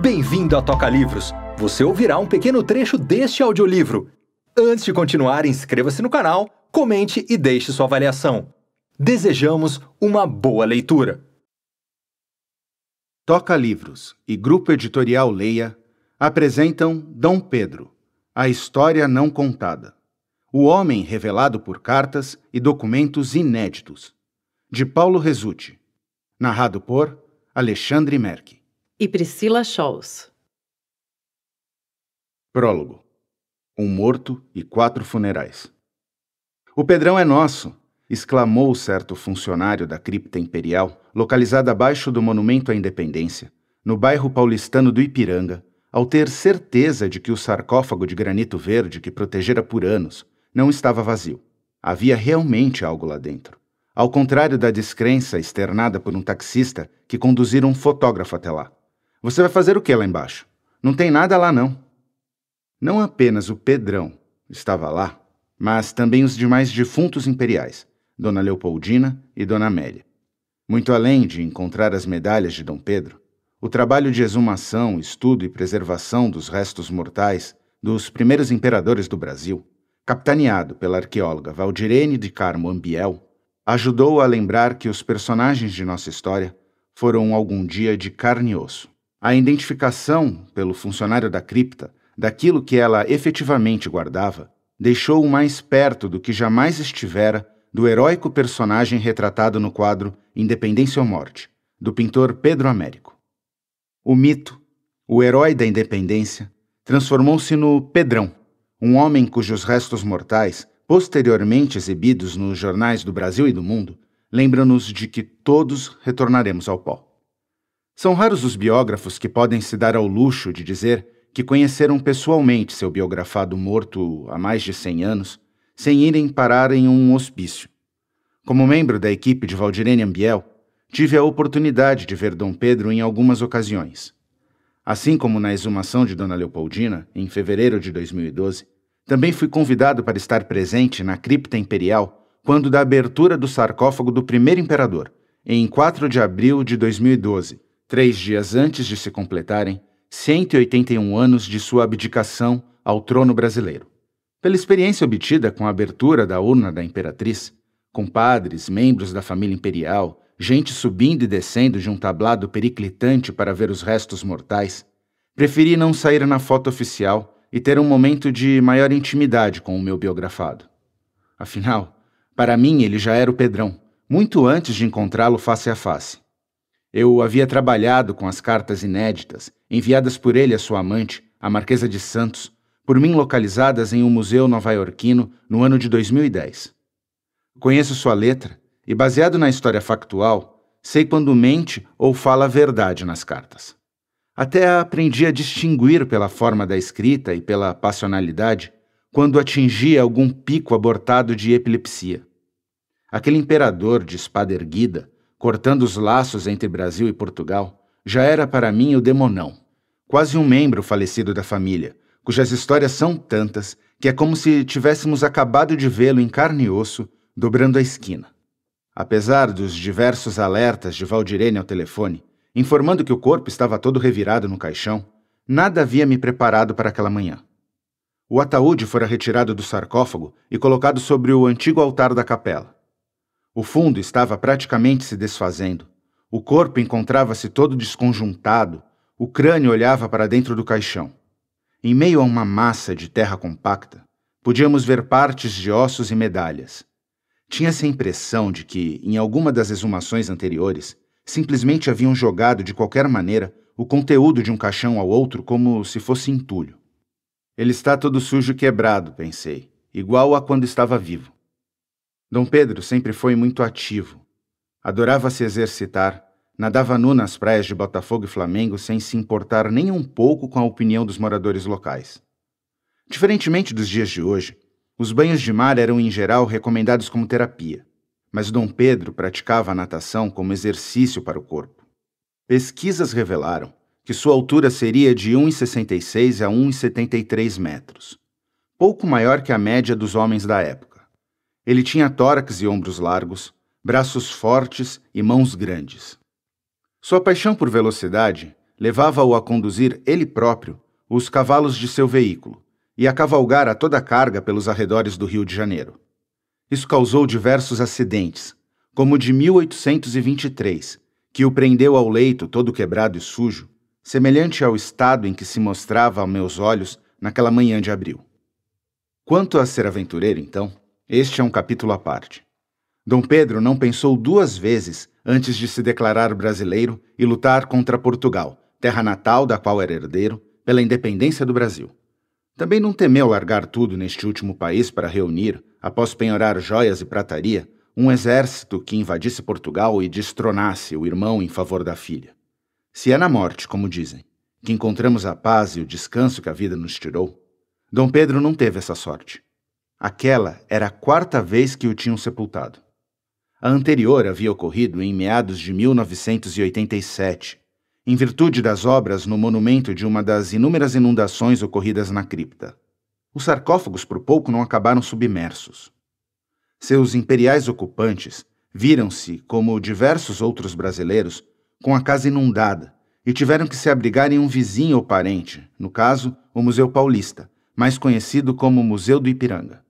Bem-vindo a Toca Livros! Você ouvirá um pequeno trecho deste audiolivro. Antes de continuar, inscreva-se no canal, comente e deixe sua avaliação. Desejamos uma boa leitura. Toca Livros e Grupo Editorial Leia apresentam Dom Pedro, a história não contada. O homem revelado por cartas e documentos inéditos, de Paulo Resutti, narrado por Alexandre Merck e Priscila Scholz. Prólogo: Um morto e quatro funerais. O Pedrão é nosso! exclamou certo funcionário da cripta imperial, localizada abaixo do Monumento à Independência, no bairro paulistano do Ipiranga, ao ter certeza de que o sarcófago de granito verde que protegera por anos não estava vazio. Havia realmente algo lá dentro. Ao contrário da descrença externada por um taxista que conduzira um fotógrafo até lá. Você vai fazer o que lá embaixo? Não tem nada lá não. Não apenas o Pedrão estava lá, mas também os demais defuntos imperiais, Dona Leopoldina e Dona Amélia. Muito além de encontrar as medalhas de Dom Pedro, o trabalho de exumação, estudo e preservação dos restos mortais dos primeiros imperadores do Brasil, capitaneado pela arqueóloga Valdirene de Carmo Ambiel, ajudou a lembrar que os personagens de nossa história foram algum dia de carne e osso. A identificação, pelo funcionário da cripta, daquilo que ela efetivamente guardava, deixou-o mais perto do que jamais estivera do heróico personagem retratado no quadro Independência ou Morte, do pintor Pedro Américo. O mito, o herói da independência, transformou-se no Pedrão, um homem cujos restos mortais, posteriormente exibidos nos jornais do Brasil e do mundo, lembram-nos de que todos retornaremos ao pó. São raros os biógrafos que podem se dar ao luxo de dizer que conheceram pessoalmente seu biografado morto há mais de 100 anos sem irem parar em um hospício. Como membro da equipe de Valdirene Ambiel, tive a oportunidade de ver Dom Pedro em algumas ocasiões. Assim como na exumação de Dona Leopoldina, em fevereiro de 2012, também fui convidado para estar presente na cripta imperial quando da abertura do sarcófago do primeiro imperador, em 4 de abril de 2012, três dias antes de se completarem 181 anos de sua abdicação ao trono brasileiro. Pela experiência obtida com a abertura da urna da imperatriz, com padres, membros da família imperial, gente subindo e descendo de um tablado periclitante para ver os restos mortais, preferi não sair na foto oficial e ter um momento de maior intimidade com o meu biografado. Afinal, para mim ele já era o Pedrão, muito antes de encontrá-lo face a face. Eu havia trabalhado com as cartas inéditas, enviadas por ele à sua amante, a Marquesa de Santos, por mim localizadas em um museu novaiorquino no ano de 2010. Conheço sua letra e, baseado na história factual, sei quando mente ou fala a verdade nas cartas. Até aprendi a distinguir pela forma da escrita e pela passionalidade quando atingia algum pico abortado de epilepsia. Aquele imperador de espada erguida, cortando os laços entre Brasil e Portugal, já era para mim o demonão, quase um membro falecido da família, cujas histórias são tantas que é como se tivéssemos acabado de vê-lo em carne e osso, dobrando a esquina. Apesar dos diversos alertas de Valdirene ao telefone, informando que o corpo estava todo revirado no caixão, nada havia me preparado para aquela manhã. O ataúde fora retirado do sarcófago e colocado sobre o antigo altar da capela. O fundo estava praticamente se desfazendo. O corpo encontrava-se todo desconjuntado, o crânio olhava para dentro do caixão. Em meio a uma massa de terra compacta, podíamos ver partes de ossos e medalhas. Tinha-se a impressão de que, em alguma das exumações anteriores, simplesmente haviam jogado de qualquer maneira o conteúdo de um caixão ao outro como se fosse entulho. Ele está todo sujo e quebrado, pensei, igual a quando estava vivo. Dom Pedro sempre foi muito ativo. Adorava se exercitar, nadava nu nas praias de Botafogo e Flamengo sem se importar nem um pouco com a opinião dos moradores locais. Diferentemente dos dias de hoje, os banhos de mar eram em geral recomendados como terapia, mas Dom Pedro praticava a natação como exercício para o corpo. Pesquisas revelaram que sua altura seria de 1,66 a 1,73 metros, pouco maior que a média dos homens da época. Ele tinha tórax e ombros largos, braços fortes e mãos grandes. Sua paixão por velocidade levava-o a conduzir ele próprio os cavalos de seu veículo e a cavalgar a toda carga pelos arredores do Rio de Janeiro. Isso causou diversos acidentes, como o de 1823, que o prendeu ao leito todo quebrado e sujo, semelhante ao estado em que se mostrava a meus olhos naquela manhã de abril. Quanto a ser aventureiro, então, este é um capítulo à parte. Dom Pedro não pensou duas vezes antes de se declarar brasileiro e lutar contra Portugal, terra natal da qual era herdeiro, pela independência do Brasil. Também não temeu largar tudo neste último país para reunir, após penhorar joias e prataria, um exército que invadisse Portugal e destronasse o irmão em favor da filha. Se é na morte, como dizem, que encontramos a paz e o descanso que a vida nos tirou, Dom Pedro não teve essa sorte. Aquela era a quarta vez que o tinham sepultado. A anterior havia ocorrido em meados de 1987, em virtude das obras no monumento de uma das inúmeras inundações ocorridas na cripta. Os sarcófagos por pouco não acabaram submersos. Seus imperiais ocupantes viram-se, como diversos outros brasileiros, com a casa inundada e tiveram que se abrigar em um vizinho ou parente, no caso, o Museu Paulista, mais conhecido como Museu do Ipiranga.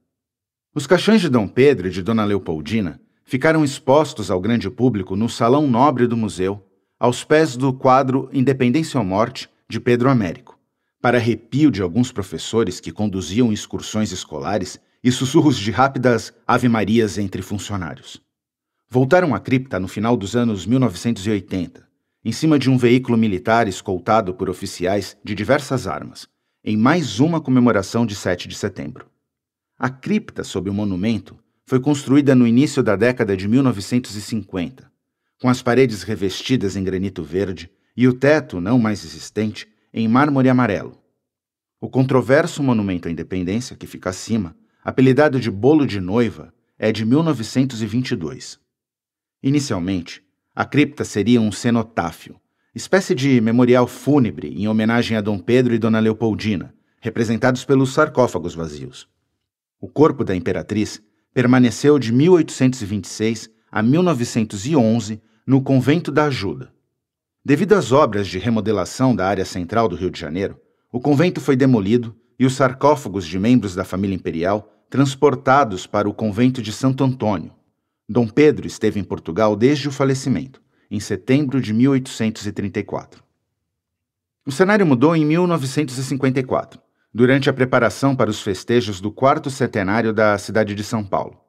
Os caixões de Dom Pedro e de Dona Leopoldina ficaram expostos ao grande público no salão nobre do museu, aos pés do quadro Independência ou Morte de Pedro Américo, para arrepio de alguns professores que conduziam excursões escolares e sussurros de rápidas ave-marias entre funcionários. Voltaram à cripta no final dos anos 1980, em cima de um veículo militar escoltado por oficiais de diversas armas, em mais uma comemoração de 7 de setembro. A cripta sob o monumento foi construída no início da década de 1950, com as paredes revestidas em granito verde e o teto, não mais existente, em mármore amarelo. O controverso Monumento à Independência, que fica acima, apelidado de Bolo de Noiva, é de 1922. Inicialmente, a cripta seria um cenotáfio, espécie de memorial fúnebre em homenagem a Dom Pedro e Dona Leopoldina, representados pelos sarcófagos vazios. O corpo da imperatriz permaneceu de 1826 a 1911 no Convento da Ajuda. Devido às obras de remodelação da área central do Rio de Janeiro, o convento foi demolido e os sarcófagos de membros da família imperial transportados para o convento de Santo Antônio. Dom Pedro esteve em Portugal desde o falecimento, em setembro de 1834. O cenário mudou em 1954, durante a preparação para os festejos do quarto centenário da cidade de São Paulo.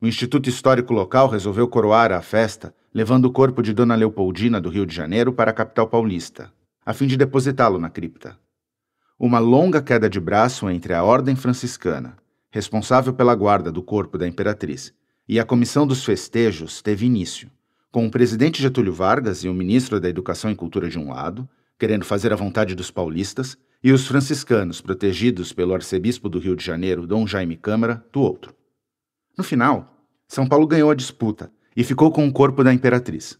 O Instituto Histórico Local resolveu coroar a festa, levando o corpo de Dona Leopoldina do Rio de Janeiro para a capital paulista, a fim de depositá-lo na cripta. Uma longa queda de braço entre a Ordem Franciscana, responsável pela guarda do corpo da Imperatriz, e a comissão dos festejos teve início, com o presidente Getúlio Vargas e o ministro da Educação e Cultura de um lado, querendo fazer a vontade dos paulistas, e os franciscanos, protegidos pelo arcebispo do Rio de Janeiro, Dom Jaime Câmara, do outro. No final, São Paulo ganhou a disputa e ficou com o corpo da imperatriz.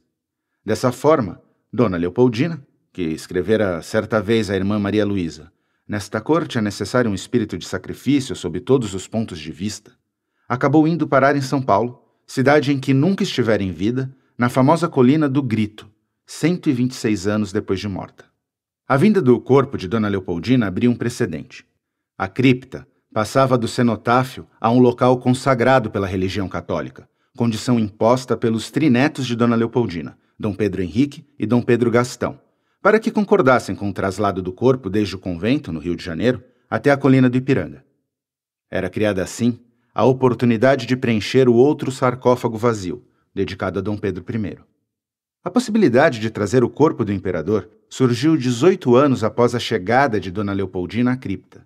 Dessa forma, Dona Leopoldina, que escrevera certa vez à irmã Maria Luísa, nesta corte é necessário um espírito de sacrifício sob todos os pontos de vista, acabou indo parar em São Paulo, cidade em que nunca estivera em vida, na famosa colina do Grito, 126 anos depois de morta. A vinda do corpo de Dona Leopoldina abriu um precedente. A cripta passava do cenotáfio a um local consagrado pela religião católica, condição imposta pelos trinetos de Dona Leopoldina, Dom Pedro Henrique e Dom Pedro Gastão, para que concordassem com o traslado do corpo desde o convento, no Rio de Janeiro, até a colina do Ipiranga. Era criada assim a oportunidade de preencher o outro sarcófago vazio, dedicado a Dom Pedro I. A possibilidade de trazer o corpo do imperador surgiu 18 anos após a chegada de Dona Leopoldina à cripta.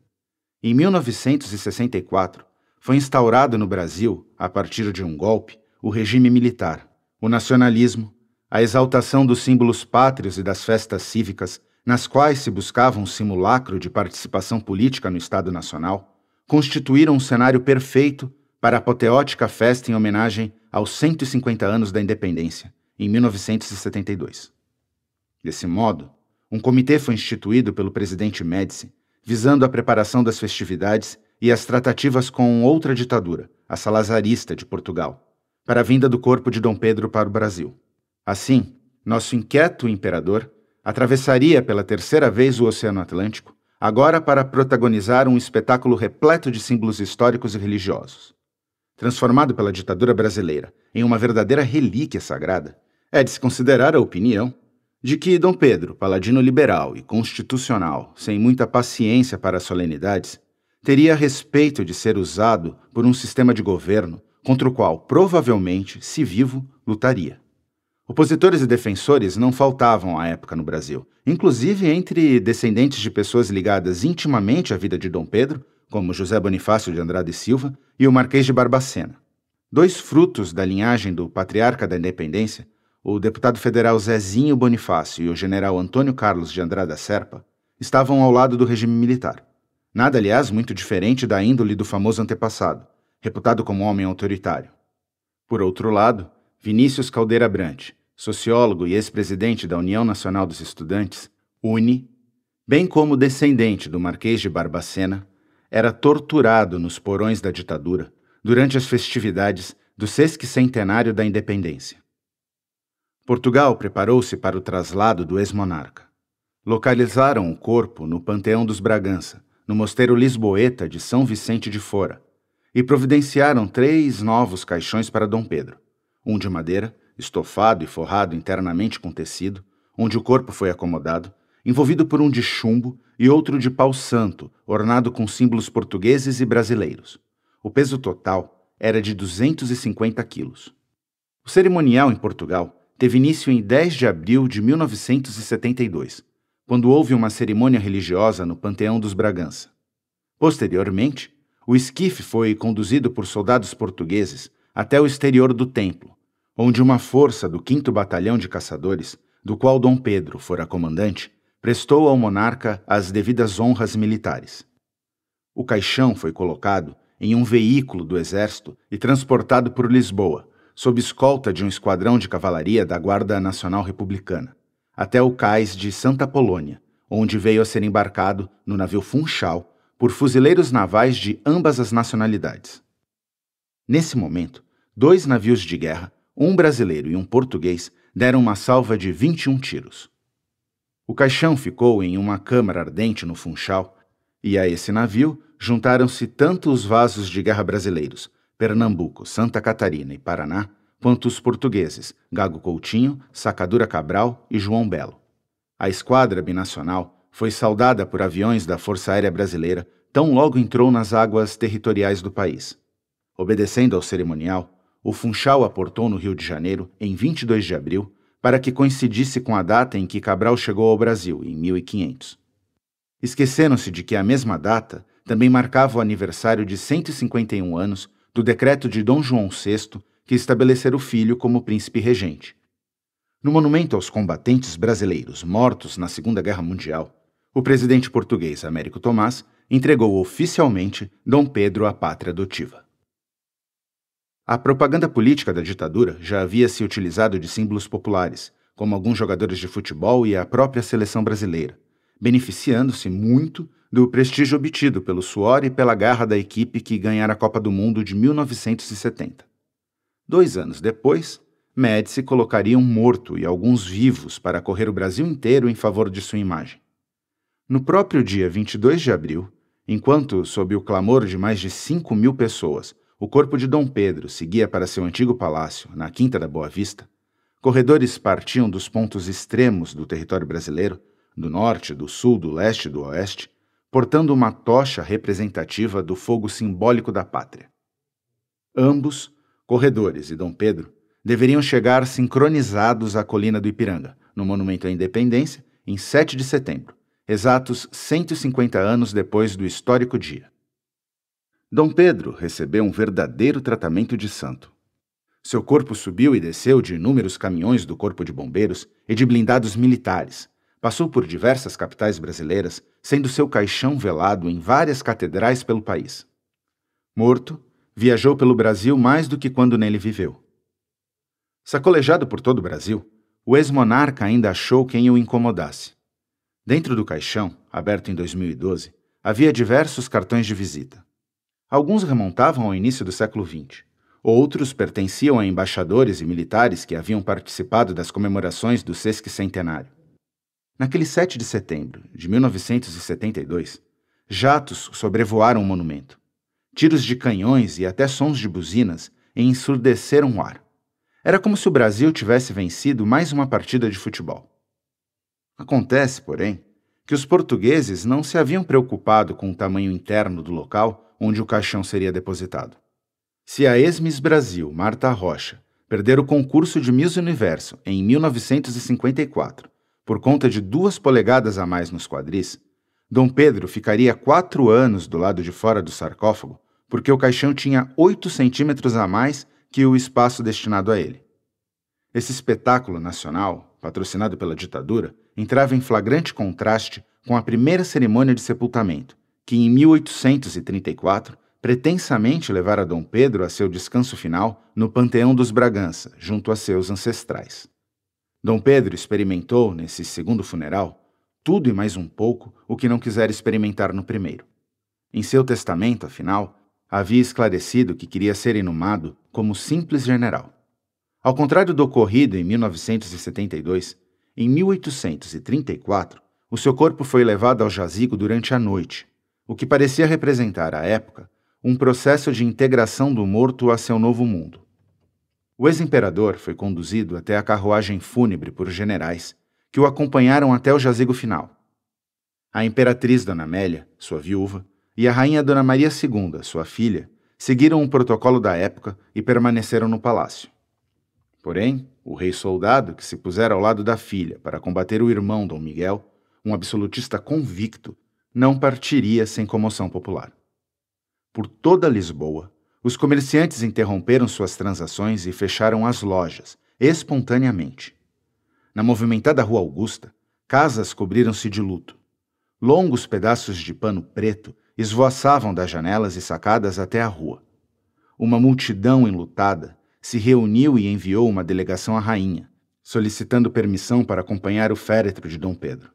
Em 1964, foi instaurado no Brasil, a partir de um golpe, o regime militar, o nacionalismo, a exaltação dos símbolos pátrios e das festas cívicas, nas quais se buscava um simulacro de participação política no Estado Nacional, constituíram um cenário perfeito para a apoteótica festa em homenagem aos 150 anos da independência em 1972. Desse modo, um comitê foi instituído pelo presidente Médici, visando a preparação das festividades e as tratativas com outra ditadura, a salazarista de Portugal, para a vinda do corpo de Dom Pedro para o Brasil. Assim, nosso inquieto imperador atravessaria pela terceira vez o Oceano Atlântico, agora para protagonizar um espetáculo repleto de símbolos históricos e religiosos. Transformado pela ditadura brasileira em uma verdadeira relíquia sagrada, é de se considerar a opinião de que Dom Pedro, paladino liberal e constitucional, sem muita paciência para solenidades, teria respeito de ser usado por um sistema de governo contra o qual provavelmente, se vivo, lutaria. Opositores e defensores não faltavam à época no Brasil, inclusive entre descendentes de pessoas ligadas intimamente à vida de Dom Pedro, como José Bonifácio de Andrade Silva e o Marquês de Barbacena. Dois frutos da linhagem do Patriarca da Independência o deputado federal Zezinho Bonifácio e o general Antônio Carlos de Andrada Serpa estavam ao lado do regime militar. Nada, aliás, muito diferente da índole do famoso antepassado, reputado como homem autoritário. Por outro lado, Vinícius Caldeira Brant, sociólogo e ex-presidente da União Nacional dos Estudantes, UNE, bem como descendente do Marquês de Barbacena, era torturado nos porões da ditadura durante as festividades do sesquicentenário da independência. Portugal preparou-se para o traslado do ex-monarca. Localizaram o corpo no Panteão dos Bragança, no Mosteiro Lisboeta de São Vicente de Fora, e providenciaram três novos caixões para Dom Pedro: um de madeira, estofado e forrado internamente com tecido, onde o corpo foi acomodado, envolvido por um de chumbo e outro de pau santo, ornado com símbolos portugueses e brasileiros. O peso total era de 250 quilos. O cerimonial em Portugal teve início em 10 de abril de 1972, quando houve uma cerimônia religiosa no Panteão dos Bragança. Posteriormente, o esquife foi conduzido por soldados portugueses até o exterior do templo, onde uma força do 5 Batalhão de Caçadores, do qual Dom Pedro fora comandante, prestou ao monarca as devidas honras militares. O caixão foi colocado em um veículo do exército e transportado por Lisboa, sob escolta de um esquadrão de cavalaria da Guarda Nacional Republicana, até o cais de Santa Polônia, onde veio a ser embarcado no navio Funchal por fuzileiros navais de ambas as nacionalidades. Nesse momento, dois navios de guerra, um brasileiro e um português, deram uma salva de 21 tiros. O caixão ficou em uma câmara ardente no Funchal, e a esse navio juntaram-se tanto os vasos de guerra brasileiros Pernambuco, Santa Catarina e Paraná, quanto os portugueses Gago Coutinho, Sacadura Cabral e João Belo. A esquadra binacional foi saudada por aviões da Força Aérea Brasileira tão logo entrou nas águas territoriais do país. Obedecendo ao cerimonial, o Funchal aportou no Rio de Janeiro em 22 de abril para que coincidisse com a data em que Cabral chegou ao Brasil, em 1500. Esqueceram-se de que a mesma data também marcava o aniversário de 151 anos do decreto de Dom João VI, que estabelecer o filho como príncipe regente. No monumento aos combatentes brasileiros mortos na Segunda Guerra Mundial, o presidente português Américo Tomás entregou oficialmente Dom Pedro à pátria adotiva. A propaganda política da ditadura já havia se utilizado de símbolos populares, como alguns jogadores de futebol e a própria seleção brasileira, beneficiando-se muito do prestígio obtido pelo suor e pela garra da equipe que ganhara a Copa do Mundo de 1970. Dois anos depois, Médici colocaria um morto e alguns vivos para correr o Brasil inteiro em favor de sua imagem. No próprio dia 22 de abril, enquanto, sob o clamor de mais de 5 mil pessoas, o corpo de Dom Pedro seguia para seu antigo palácio, na Quinta da Boa Vista, corredores partiam dos pontos extremos do território brasileiro, do norte, do sul, do leste e do oeste, portando uma tocha representativa do fogo simbólico da pátria. Ambos, corredores e Dom Pedro, deveriam chegar sincronizados à colina do Ipiranga, no Monumento à Independência, em 7 de setembro, exatos 150 anos depois do histórico dia. Dom Pedro recebeu um verdadeiro tratamento de santo. Seu corpo subiu e desceu de inúmeros caminhões do Corpo de Bombeiros e de blindados militares, Passou por diversas capitais brasileiras, sendo seu caixão velado em várias catedrais pelo país. Morto, viajou pelo Brasil mais do que quando nele viveu. Sacolejado por todo o Brasil, o ex-monarca ainda achou quem o incomodasse. Dentro do caixão, aberto em 2012, havia diversos cartões de visita. Alguns remontavam ao início do século XX. Outros pertenciam a embaixadores e militares que haviam participado das comemorações do sesquicentenário. Naquele 7 de setembro de 1972, jatos sobrevoaram o monumento. Tiros de canhões e até sons de buzinas ensurdeceram o ar. Era como se o Brasil tivesse vencido mais uma partida de futebol. Acontece, porém, que os portugueses não se haviam preocupado com o tamanho interno do local onde o caixão seria depositado. Se a ex-Miss Brasil, Marta Rocha, perder o concurso de Miss Universo em 1954 por conta de duas polegadas a mais nos quadris, Dom Pedro ficaria quatro anos do lado de fora do sarcófago, porque o caixão tinha oito centímetros a mais que o espaço destinado a ele. Esse espetáculo nacional, patrocinado pela ditadura, entrava em flagrante contraste com a primeira cerimônia de sepultamento, que em 1834 pretensamente levara Dom Pedro a seu descanso final no Panteão dos Bragança, junto a seus ancestrais. Dom Pedro experimentou, nesse segundo funeral, tudo e mais um pouco o que não quisera experimentar no primeiro. Em seu testamento, afinal, havia esclarecido que queria ser inumado como simples general. Ao contrário do ocorrido em 1972, em 1834, o seu corpo foi levado ao jazigo durante a noite, o que parecia representar à época um processo de integração do morto a seu novo mundo. O ex-imperador foi conduzido até a carruagem fúnebre por generais, que o acompanharam até o jazigo final. A imperatriz Dona Amélia, sua viúva, e a rainha Dona Maria II, sua filha, seguiram o protocolo da época e permaneceram no palácio. Porém, o rei soldado, que se pusera ao lado da filha para combater o irmão Dom Miguel, um absolutista convicto, não partiria sem comoção popular. Por toda Lisboa, os comerciantes interromperam suas transações e fecharam as lojas, espontaneamente. Na movimentada Rua Augusta, casas cobriram-se de luto. Longos pedaços de pano preto esvoaçavam das janelas e sacadas até a rua. Uma multidão enlutada se reuniu e enviou uma delegação à rainha, solicitando permissão para acompanhar o féretro de Dom Pedro.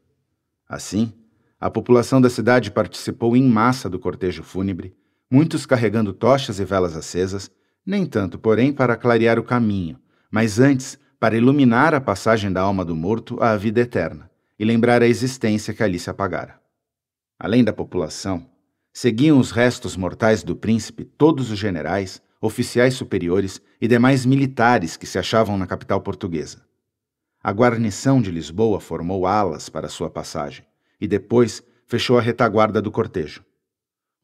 Assim, a população da cidade participou em massa do cortejo fúnebre muitos carregando tochas e velas acesas, nem tanto, porém, para clarear o caminho, mas antes para iluminar a passagem da alma do morto à vida eterna e lembrar a existência que ali se apagara. Além da população, seguiam os restos mortais do príncipe todos os generais, oficiais superiores e demais militares que se achavam na capital portuguesa. A guarnição de Lisboa formou alas para sua passagem e depois fechou a retaguarda do cortejo.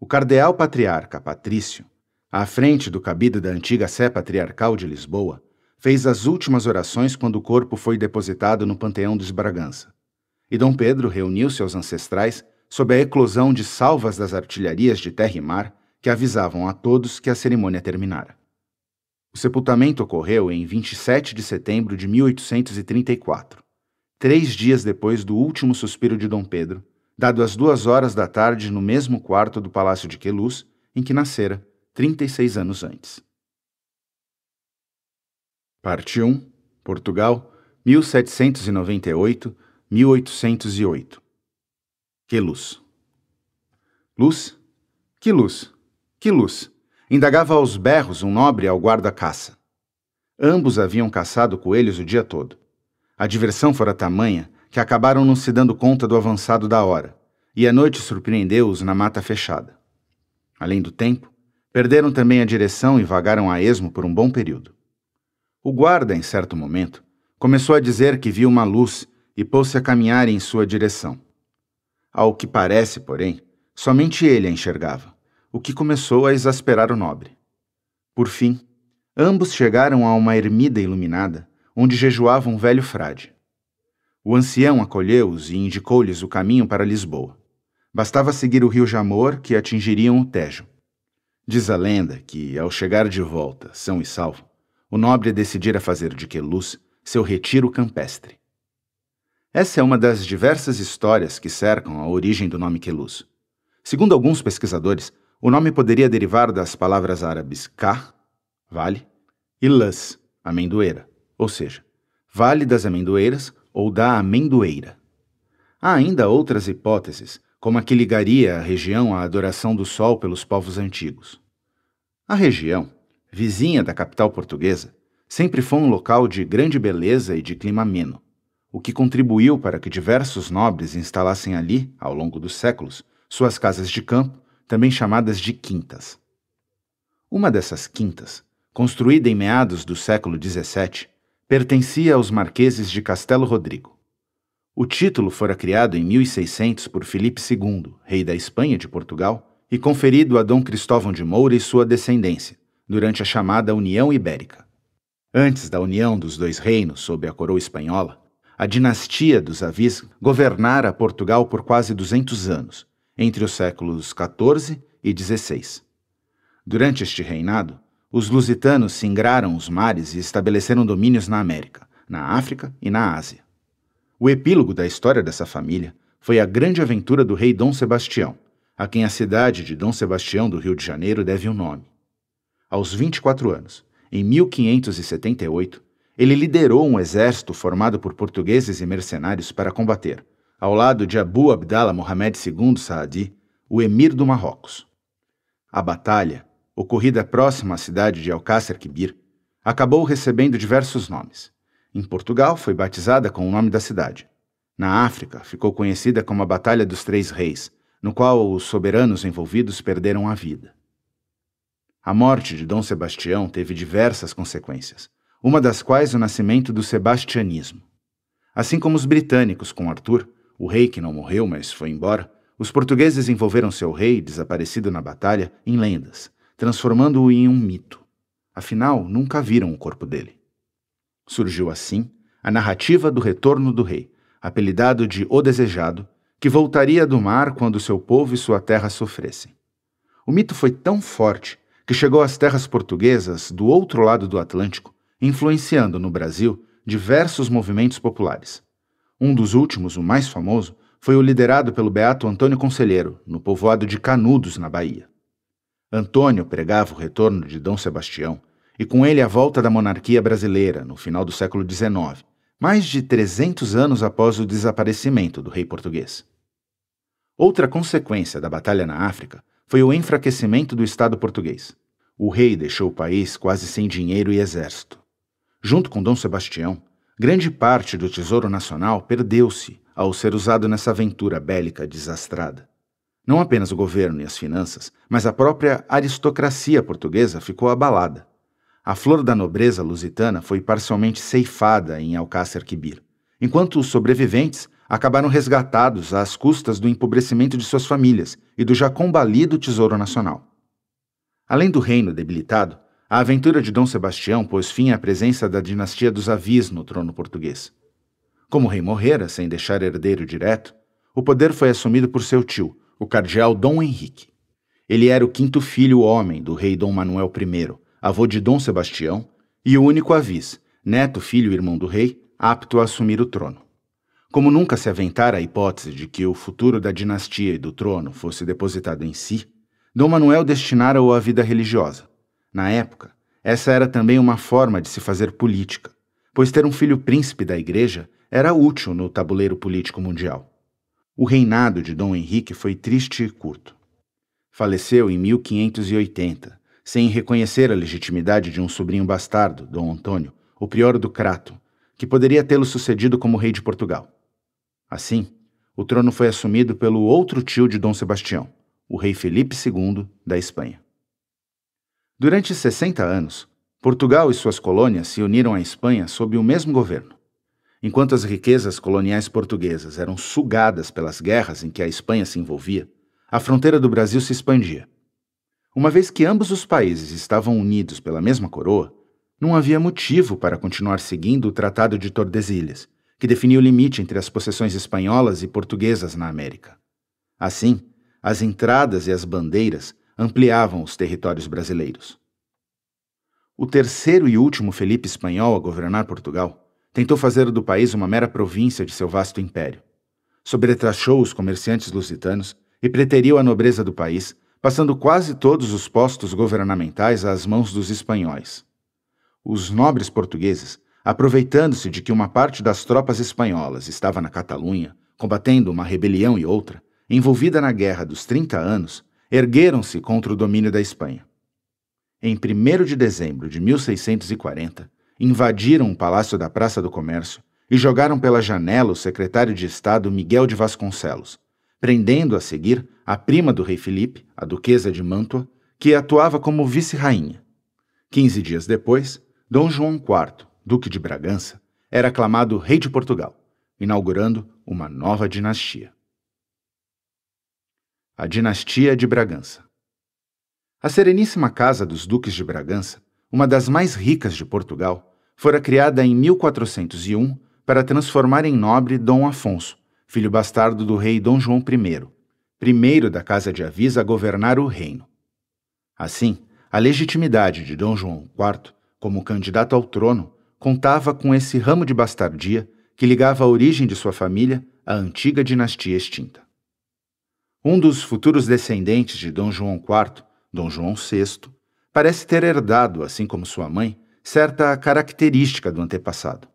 O cardeal patriarca Patrício, à frente do cabido da antiga Sé Patriarcal de Lisboa, fez as últimas orações quando o corpo foi depositado no Panteão dos Bragança. E Dom Pedro reuniu-se aos ancestrais sob a eclosão de salvas das artilharias de terra e mar que avisavam a todos que a cerimônia terminara. O sepultamento ocorreu em 27 de setembro de 1834, três dias depois do último suspiro de Dom Pedro, dado às duas horas da tarde no mesmo quarto do Palácio de Queluz, em que nascera, 36 anos antes. Parte 1, Portugal, 1798-1808. Que luz! Luz? Que luz? Que luz? Indagava aos berros um nobre ao guarda-caça. Ambos haviam caçado coelhos o dia todo. A diversão fora tamanha que acabaram não se dando conta do avançado da hora, e a noite surpreendeu-os na mata fechada. Além do tempo, perderam também a direção e vagaram a esmo por um bom período. O guarda, em certo momento, começou a dizer que viu uma luz e pôs-se a caminhar em sua direção. Ao que parece, porém, somente ele a enxergava, o que começou a exasperar o nobre. Por fim, ambos chegaram a uma ermida iluminada, onde jejuava um velho frade. O ancião acolheu-os e indicou-lhes o caminho para Lisboa. Bastava seguir o rio Jamor, que atingiriam o Tejo. Diz a lenda que, ao chegar de volta, são e salvo, o nobre decidira fazer de Queluz seu retiro campestre. Essa é uma das diversas histórias que cercam a origem do nome Queluz. Segundo alguns pesquisadores, o nome poderia derivar das palavras árabes ká, vale, e lus, amendoeira, ou seja, vale das amendoeiras ou da amendoeira. Há ainda outras hipóteses, como a que ligaria a região à adoração do sol pelos povos antigos. A região, vizinha da capital portuguesa, sempre foi um local de grande beleza e de clima ameno, o que contribuiu para que diversos nobres instalassem ali, ao longo dos séculos, suas casas de campo, também chamadas de quintas. Uma dessas quintas, construída em meados do século XVII, pertencia aos marqueses de Castelo Rodrigo. O título fora criado em 1600 por Filipe II, rei da Espanha de Portugal, e conferido a Dom Cristóvão de Moura e sua descendência, durante a chamada União Ibérica. Antes da união dos dois reinos sob a coroa espanhola, a dinastia dos Avis governara Portugal por quase 200 anos, entre os séculos XIV e XVI. Durante este reinado, os lusitanos singraram os mares e estabeleceram domínios na América, na África e na Ásia. O epílogo da história dessa família foi a grande aventura do rei Dom Sebastião, a quem a cidade de Dom Sebastião do Rio de Janeiro deve o um nome. Aos 24 anos, em 1578, ele liderou um exército formado por portugueses e mercenários para combater, ao lado de Abu Abdallah Mohamed II Saadi, o emir do Marrocos. A batalha ocorrida próxima à cidade de Alcácer Quibir, acabou recebendo diversos nomes. Em Portugal foi batizada com o nome da cidade. Na África, ficou conhecida como a Batalha dos Três Reis, no qual os soberanos envolvidos perderam a vida. A morte de Dom Sebastião teve diversas consequências, uma das quais o nascimento do sebastianismo. Assim como os britânicos com Arthur, o rei que não morreu, mas foi embora, os portugueses envolveram seu rei, desaparecido na batalha, em lendas, transformando-o em um mito. Afinal, nunca viram o corpo dele. Surgiu assim a narrativa do retorno do rei, apelidado de O Desejado, que voltaria do mar quando seu povo e sua terra sofressem. O mito foi tão forte que chegou às terras portuguesas do outro lado do Atlântico, influenciando no Brasil diversos movimentos populares. Um dos últimos, o mais famoso, foi o liderado pelo Beato Antônio Conselheiro, no povoado de Canudos, na Bahia. Antônio pregava o retorno de Dom Sebastião e com ele a volta da monarquia brasileira no final do século XIX, mais de 300 anos após o desaparecimento do rei português. Outra consequência da batalha na África foi o enfraquecimento do Estado português. O rei deixou o país quase sem dinheiro e exército. Junto com Dom Sebastião, grande parte do tesouro nacional perdeu-se ao ser usado nessa aventura bélica desastrada. Não apenas o governo e as finanças, mas a própria aristocracia portuguesa ficou abalada. A flor da nobreza lusitana foi parcialmente ceifada em Alcácer Quibir, enquanto os sobreviventes acabaram resgatados às custas do empobrecimento de suas famílias e do já combalido Tesouro Nacional. Além do reino debilitado, a aventura de Dom Sebastião pôs fim à presença da dinastia dos Avis no trono português. Como o rei morrera sem deixar herdeiro direto, o poder foi assumido por seu tio, o cardeal Dom Henrique. Ele era o quinto filho homem do rei Dom Manuel I, avô de Dom Sebastião, e o único avis, neto, filho irmão do rei, apto a assumir o trono. Como nunca se aventara a hipótese de que o futuro da dinastia e do trono fosse depositado em si, Dom Manuel destinara-o à vida religiosa. Na época, essa era também uma forma de se fazer política, pois ter um filho príncipe da igreja era útil no tabuleiro político mundial. O reinado de Dom Henrique foi triste e curto. Faleceu em 1580, sem reconhecer a legitimidade de um sobrinho bastardo, Dom Antônio, o prior do Crato, que poderia tê-lo sucedido como rei de Portugal. Assim, o trono foi assumido pelo outro tio de Dom Sebastião, o rei Felipe II da Espanha. Durante 60 anos, Portugal e suas colônias se uniram à Espanha sob o mesmo governo. Enquanto as riquezas coloniais portuguesas eram sugadas pelas guerras em que a Espanha se envolvia, a fronteira do Brasil se expandia. Uma vez que ambos os países estavam unidos pela mesma coroa, não havia motivo para continuar seguindo o Tratado de Tordesilhas, que definia o limite entre as possessões espanholas e portuguesas na América. Assim, as entradas e as bandeiras ampliavam os territórios brasileiros. O terceiro e último Felipe espanhol a governar Portugal tentou fazer do país uma mera província de seu vasto império. Sobretrachou os comerciantes lusitanos e preteriu a nobreza do país, passando quase todos os postos governamentais às mãos dos espanhóis. Os nobres portugueses, aproveitando-se de que uma parte das tropas espanholas estava na Catalunha, combatendo uma rebelião e outra, envolvida na Guerra dos Trinta Anos, ergueram-se contra o domínio da Espanha. Em 1 de dezembro de 1640, invadiram o Palácio da Praça do Comércio e jogaram pela janela o secretário de Estado Miguel de Vasconcelos, prendendo a seguir a prima do rei Filipe, a duquesa de Mantua, que atuava como vice-rainha. Quinze dias depois, Dom João IV, duque de Bragança, era aclamado rei de Portugal, inaugurando uma nova dinastia. A dinastia de Bragança. A Sereníssima Casa dos Duques de Bragança, uma das mais ricas de Portugal, fora criada em 1401 para transformar em nobre Dom Afonso, filho bastardo do rei Dom João I, primeiro da Casa de Avisa a governar o reino. Assim, a legitimidade de Dom João IV como candidato ao trono contava com esse ramo de bastardia que ligava a origem de sua família à antiga dinastia extinta. Um dos futuros descendentes de Dom João IV, Dom João VI, parece ter herdado, assim como sua mãe, certa característica do antepassado: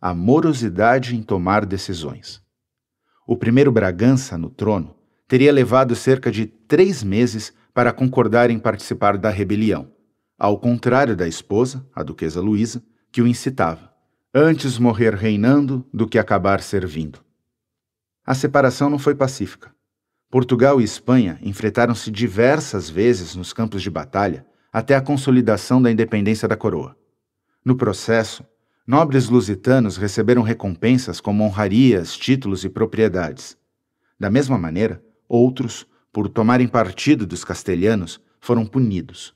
a morosidade em tomar decisões. O primeiro Bragança no trono teria levado cerca de três meses para concordar em participar da rebelião, ao contrário da esposa, a Duquesa Luísa, que o incitava, antes morrer reinando do que acabar servindo. A separação não foi pacífica. Portugal e Espanha enfrentaram-se diversas vezes nos campos de batalha até a consolidação da independência da coroa. No processo, nobres lusitanos receberam recompensas como honrarias, títulos e propriedades. Da mesma maneira, outros, por tomarem partido dos castelhanos, foram punidos.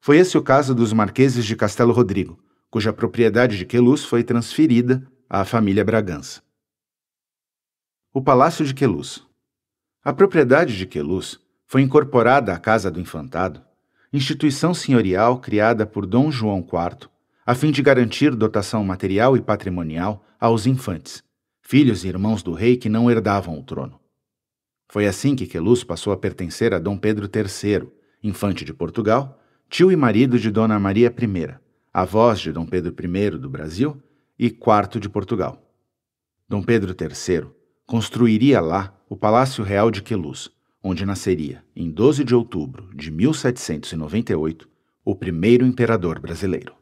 Foi esse o caso dos marqueses de Castelo Rodrigo, cuja propriedade de Queluz foi transferida à família Bragança. O Palácio de Queluz. A propriedade de Queluz foi incorporada à Casa do Infantado, instituição senhorial criada por Dom João IV a fim de garantir dotação material e patrimonial aos infantes, filhos e irmãos do rei que não herdavam o trono. Foi assim que Queluz passou a pertencer a Dom Pedro III, infante de Portugal, tio e marido de Dona Maria I, avós de Dom Pedro I do Brasil e quarto de Portugal. Dom Pedro III construiria lá o Palácio Real de Queluz, onde nasceria, em 12 de outubro de 1798, o primeiro imperador brasileiro.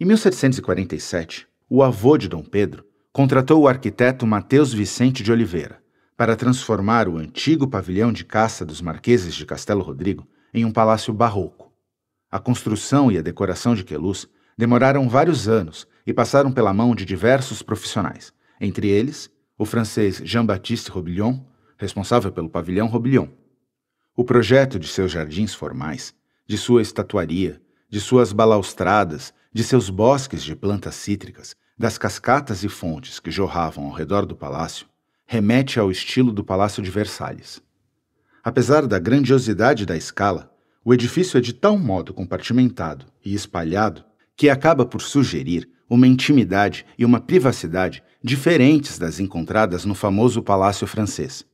Em 1747, o avô de Dom Pedro contratou o arquiteto Mateus Vicente de Oliveira para transformar o antigo pavilhão de caça dos marqueses de Castelo Rodrigo em um palácio barroco. A construção e a decoração de Queluz demoraram vários anos e passaram pela mão de diversos profissionais, entre eles o francês Jean-Baptiste Robillon, responsável pelo pavilhão Robillon. O projeto de seus jardins formais, de sua estatuaria de suas balaustradas, de seus bosques de plantas cítricas, das cascatas e fontes que jorravam ao redor do palácio, remete ao estilo do Palácio de Versalhes. Apesar da grandiosidade da escala, o edifício é de tal modo compartimentado e espalhado que acaba por sugerir uma intimidade e uma privacidade diferentes das encontradas no famoso Palácio Francês.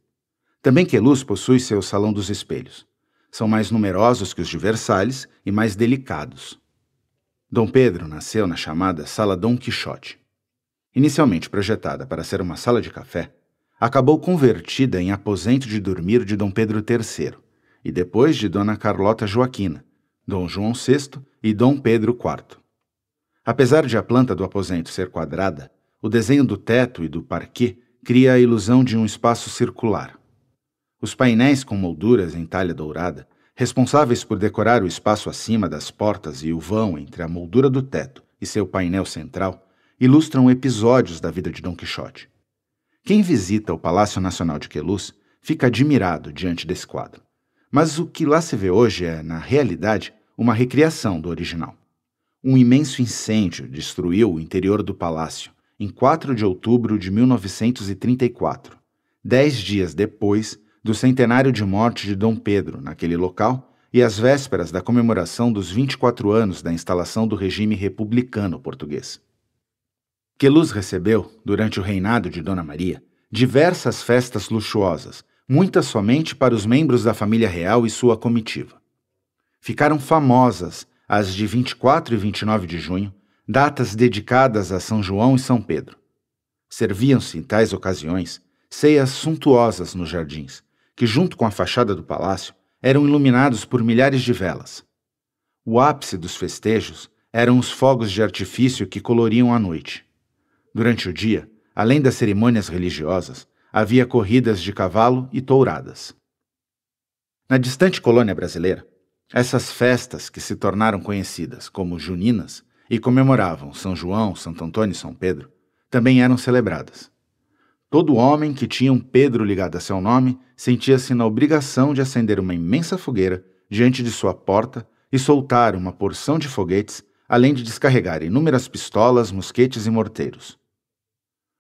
Também Queluz possui seu Salão dos Espelhos, são mais numerosos que os de Versalhes e mais delicados. Dom Pedro nasceu na chamada Sala Dom Quixote. Inicialmente projetada para ser uma sala de café, acabou convertida em aposento de dormir de Dom Pedro III e depois de Dona Carlota Joaquina, Dom João VI e Dom Pedro IV. Apesar de a planta do aposento ser quadrada, o desenho do teto e do parquet cria a ilusão de um espaço circular. Os painéis com molduras em talha dourada, responsáveis por decorar o espaço acima das portas e o vão entre a moldura do teto e seu painel central, ilustram episódios da vida de Dom Quixote. Quem visita o Palácio Nacional de Queluz fica admirado diante desse quadro. Mas o que lá se vê hoje é, na realidade, uma recriação do original. Um imenso incêndio destruiu o interior do palácio em 4 de outubro de 1934, dez dias depois do centenário de morte de Dom Pedro naquele local e às vésperas da comemoração dos 24 anos da instalação do regime republicano português. Queluz recebeu, durante o reinado de Dona Maria, diversas festas luxuosas, muitas somente para os membros da família real e sua comitiva. Ficaram famosas as de 24 e 29 de junho, datas dedicadas a São João e São Pedro. Serviam-se, em tais ocasiões, ceias suntuosas nos jardins, que, junto com a fachada do palácio, eram iluminados por milhares de velas. O ápice dos festejos eram os fogos de artifício que coloriam a noite. Durante o dia, além das cerimônias religiosas, havia corridas de cavalo e touradas. Na distante colônia brasileira, essas festas que se tornaram conhecidas como juninas e comemoravam São João, Santo Antônio e São Pedro, também eram celebradas. Todo homem que tinha um Pedro ligado a seu nome sentia-se na obrigação de acender uma imensa fogueira diante de sua porta e soltar uma porção de foguetes, além de descarregar inúmeras pistolas, mosquetes e morteiros.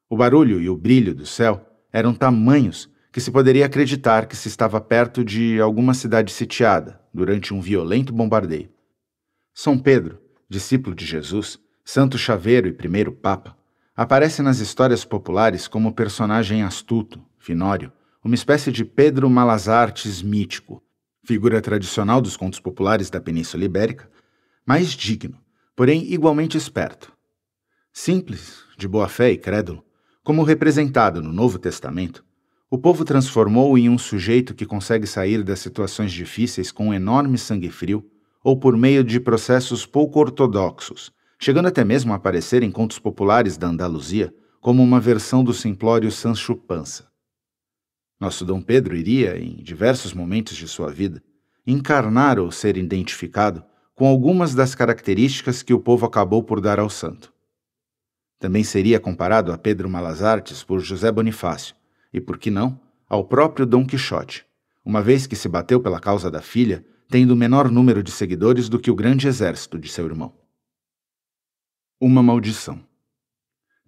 O barulho e o brilho do céu eram tamanhos que se poderia acreditar que se estava perto de alguma cidade sitiada durante um violento bombardeio. São Pedro, discípulo de Jesus, santo chaveiro e primeiro papa, Aparece nas histórias populares como personagem astuto, finório, uma espécie de Pedro Malazartes mítico, figura tradicional dos contos populares da Península Ibérica, mas digno, porém igualmente esperto. Simples, de boa fé e crédulo, como representado no Novo Testamento, o povo transformou-o em um sujeito que consegue sair das situações difíceis com um enorme sangue frio ou por meio de processos pouco ortodoxos, chegando até mesmo a aparecer em contos populares da Andaluzia como uma versão do simplório Sancho Panza. Nosso Dom Pedro iria, em diversos momentos de sua vida, encarnar ou ser identificado com algumas das características que o povo acabou por dar ao santo. Também seria comparado a Pedro Malas Artes por José Bonifácio, e por que não, ao próprio Dom Quixote, uma vez que se bateu pela causa da filha, tendo menor número de seguidores do que o grande exército de seu irmão. Uma maldição.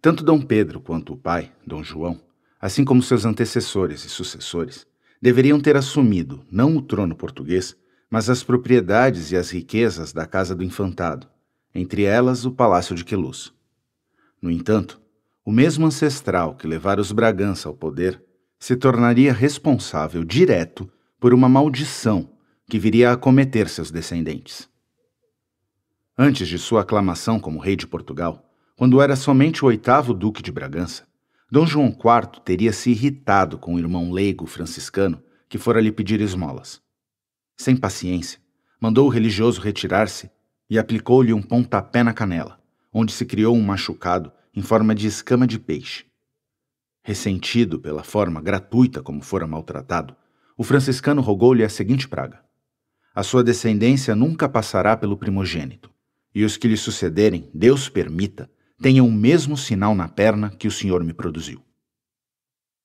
Tanto Dom Pedro quanto o pai, Dom João, assim como seus antecessores e sucessores, deveriam ter assumido não o trono português, mas as propriedades e as riquezas da casa do infantado, entre elas o Palácio de Queluz. No entanto, o mesmo ancestral que levara os Bragança ao poder se tornaria responsável direto por uma maldição que viria a acometer seus descendentes. Antes de sua aclamação como rei de Portugal, quando era somente o oitavo duque de Bragança, Dom João IV teria se irritado com o irmão leigo franciscano que fora lhe pedir esmolas. Sem paciência, mandou o religioso retirar-se e aplicou-lhe um pontapé na canela, onde se criou um machucado em forma de escama de peixe. Ressentido pela forma gratuita como fora maltratado, o franciscano rogou-lhe a seguinte praga: A sua descendência nunca passará pelo primogênito e os que lhe sucederem, Deus permita, tenham o mesmo sinal na perna que o Senhor me produziu.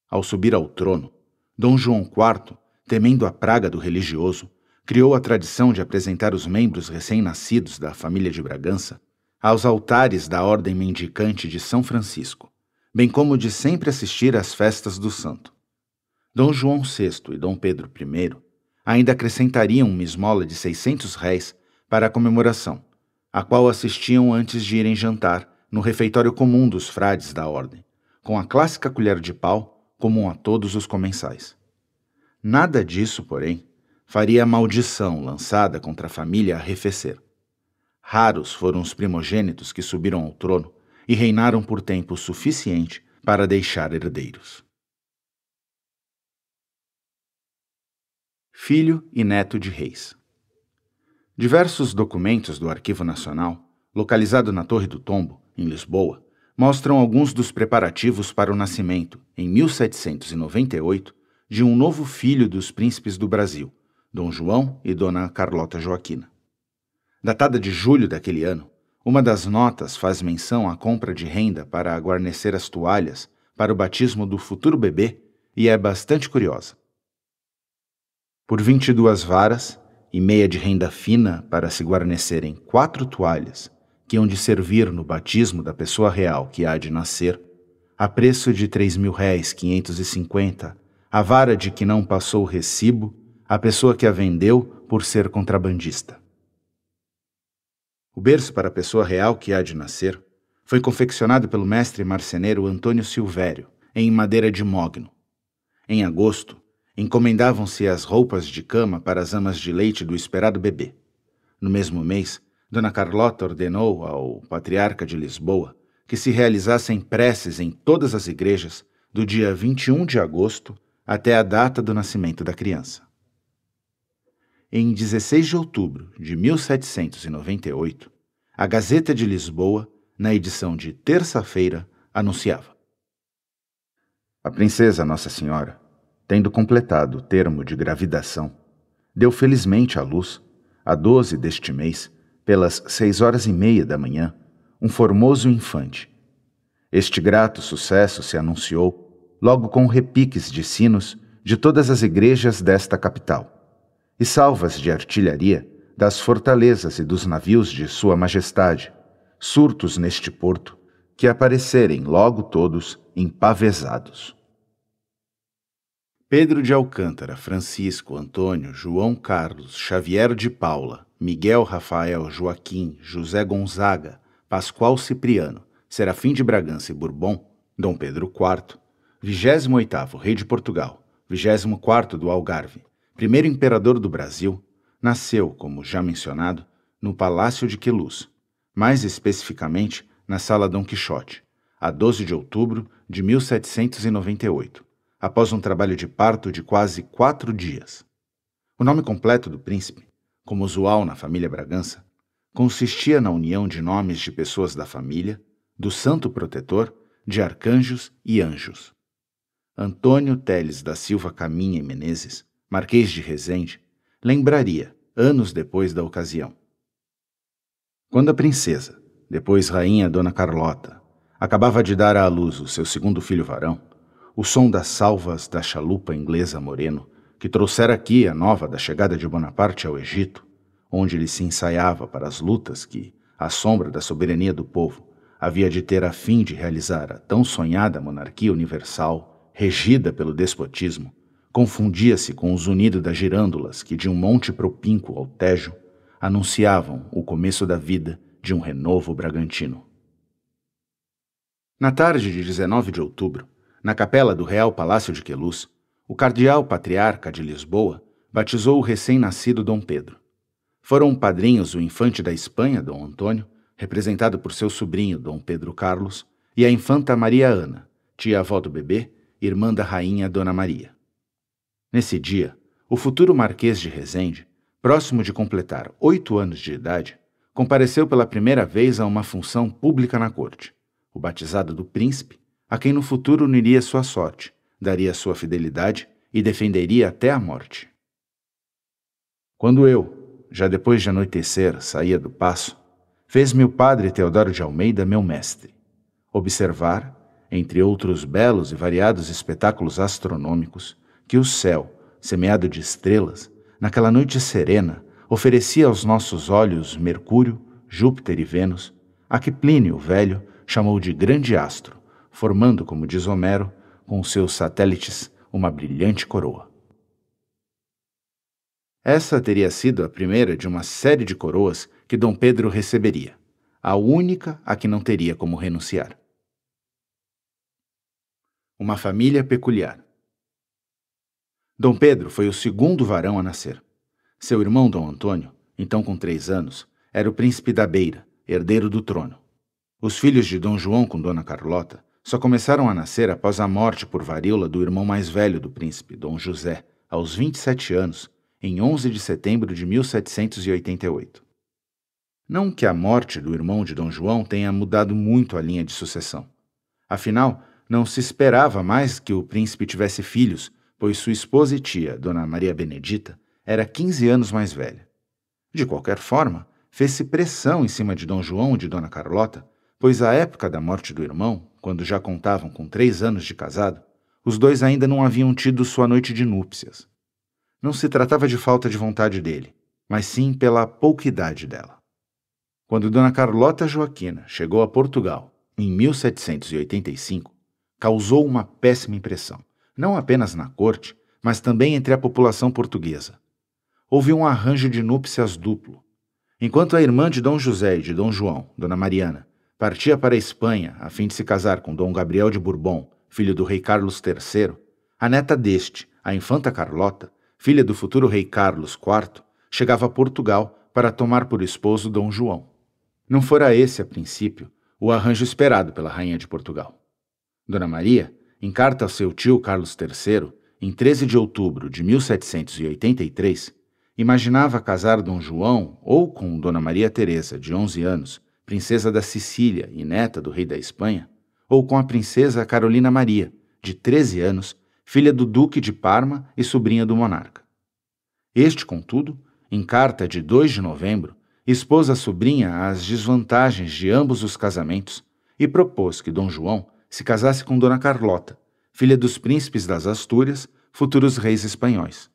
Ao subir ao trono, Dom João IV, temendo a praga do religioso, criou a tradição de apresentar os membros recém-nascidos da família de Bragança aos altares da Ordem Mendicante de São Francisco, bem como de sempre assistir às festas do santo. Dom João VI e Dom Pedro I ainda acrescentariam uma esmola de 600 réis para a comemoração, a qual assistiam antes de irem jantar, no refeitório comum dos frades da ordem, com a clássica colher de pau comum a todos os comensais. Nada disso, porém, faria a maldição lançada contra a família arrefecer. Raros foram os primogênitos que subiram ao trono e reinaram por tempo suficiente para deixar herdeiros. Filho e neto de reis. Diversos documentos do Arquivo Nacional, localizado na Torre do Tombo, em Lisboa, mostram alguns dos preparativos para o nascimento, em 1798, de um novo filho dos príncipes do Brasil, Dom João e Dona Carlota Joaquina. Datada de julho daquele ano, uma das notas faz menção à compra de renda para guarnecer as toalhas para o batismo do futuro bebê e é bastante curiosa. Por 22 varas, e meia de renda fina para se guarnecerem quatro toalhas, que hão de servir no batismo da pessoa real que há de nascer, a preço de três mil réis quinhentos e cinquenta, a vara de que não passou o recibo, a pessoa que a vendeu por ser contrabandista. O berço para a pessoa real que há de nascer foi confeccionado pelo mestre marceneiro Antônio Silvério, em madeira de mogno. Em agosto, encomendavam-se as roupas de cama para as amas de leite do esperado bebê. No mesmo mês, Dona Carlota ordenou ao patriarca de Lisboa que se realizassem preces em todas as igrejas do dia 21 de agosto até a data do nascimento da criança. Em 16 de outubro de 1798, a Gazeta de Lisboa, na edição de terça-feira, anunciava: A princesa Nossa Senhora Tendo completado o termo de gravidação, deu felizmente à luz, a 12 deste mês, pelas seis horas e meia da manhã, um formoso infante. Este grato sucesso se anunciou, logo com repiques de sinos, de todas as igrejas desta capital, e salvas de artilharia das fortalezas e dos navios de Sua Majestade, surtos neste porto, que aparecerem logo todos empavesados. Pedro de Alcântara, Francisco, Antônio, João Carlos, Xavier de Paula, Miguel Rafael, Joaquim, José Gonzaga, Pascoal Cipriano, Serafim de Bragança e Bourbon, Dom Pedro IV, 28º rei de Portugal, 24º do Algarve, primeiro imperador do Brasil, nasceu, como já mencionado, no Palácio de Queluz, mais especificamente na Sala Dom Quixote, a 12 de outubro de 1798 após um trabalho de parto de quase quatro dias. O nome completo do príncipe, como usual na família Bragança, consistia na união de nomes de pessoas da família, do santo protetor, de arcanjos e anjos. Antônio Teles da Silva Caminha e Menezes, Marquês de Rezende, lembraria, anos depois da ocasião. Quando a princesa, depois rainha Dona Carlota, acabava de dar à luz o seu segundo filho varão, o som das salvas da chalupa inglesa Moreno, que trouxera aqui a nova da chegada de Bonaparte ao Egito, onde ele se ensaiava para as lutas que, à sombra da soberania do povo, havia de ter a fim de realizar a tão sonhada monarquia universal, regida pelo despotismo, confundia-se com o zunido das girândulas que, de um monte propínquo ao Tejo, anunciavam o começo da vida de um renovo bragantino. Na tarde de 19 de outubro, na capela do Real Palácio de Queluz, o cardeal patriarca de Lisboa batizou o recém-nascido Dom Pedro. Foram padrinhos o infante da Espanha, Dom Antônio, representado por seu sobrinho, Dom Pedro Carlos, e a infanta Maria Ana, tia-avó do bebê, irmã da rainha Dona Maria. Nesse dia, o futuro Marquês de Rezende, próximo de completar oito anos de idade, compareceu pela primeira vez a uma função pública na corte, o batizado do príncipe a quem no futuro uniria sua sorte, daria sua fidelidade e defenderia até a morte. Quando eu, já depois de anoitecer, saía do passo, fez-me o padre Teodoro de Almeida meu mestre, observar, entre outros belos e variados espetáculos astronômicos, que o céu, semeado de estrelas, naquela noite serena, oferecia aos nossos olhos Mercúrio, Júpiter e Vênus, a que Plínio o Velho chamou de grande astro formando, como diz Homero, com seus satélites uma brilhante coroa. Essa teria sido a primeira de uma série de coroas que Dom Pedro receberia, a única a que não teria como renunciar. Uma família peculiar. Dom Pedro foi o segundo varão a nascer. Seu irmão Dom Antônio, então com três anos, era o príncipe da Beira, herdeiro do trono. Os filhos de Dom João com Dona Carlota só começaram a nascer após a morte por varíola do irmão mais velho do príncipe, Dom José, aos 27 anos, em 11 de setembro de 1788. Não que a morte do irmão de Dom João tenha mudado muito a linha de sucessão. Afinal, não se esperava mais que o príncipe tivesse filhos, pois sua esposa e tia, Dona Maria Benedita, era 15 anos mais velha. De qualquer forma, fez-se pressão em cima de Dom João e de Dona Carlota pois à época da morte do irmão, quando já contavam com três anos de casado, os dois ainda não haviam tido sua noite de núpcias. Não se tratava de falta de vontade dele, mas sim pela pouca idade dela. Quando Dona Carlota Joaquina chegou a Portugal, em 1785, causou uma péssima impressão, não apenas na corte, mas também entre a população portuguesa. Houve um arranjo de núpcias duplo. Enquanto a irmã de Dom José e de Dom João, Dona Mariana, partia para a Espanha a fim de se casar com Dom Gabriel de Bourbon, filho do rei Carlos III, a neta deste, a infanta Carlota, filha do futuro rei Carlos IV, chegava a Portugal para tomar por esposo Dom João. Não fora esse, a princípio, o arranjo esperado pela rainha de Portugal. Dona Maria, em carta ao seu tio Carlos III, em 13 de outubro de 1783, imaginava casar Dom João ou com Dona Maria Teresa, de 11 anos, princesa da Sicília e neta do rei da Espanha, ou com a princesa Carolina Maria, de 13 anos, filha do duque de Parma e sobrinha do monarca. Este, contudo, em carta de 2 de novembro, expôs a sobrinha às desvantagens de ambos os casamentos e propôs que Dom João se casasse com Dona Carlota, filha dos príncipes das Astúrias, futuros reis espanhóis.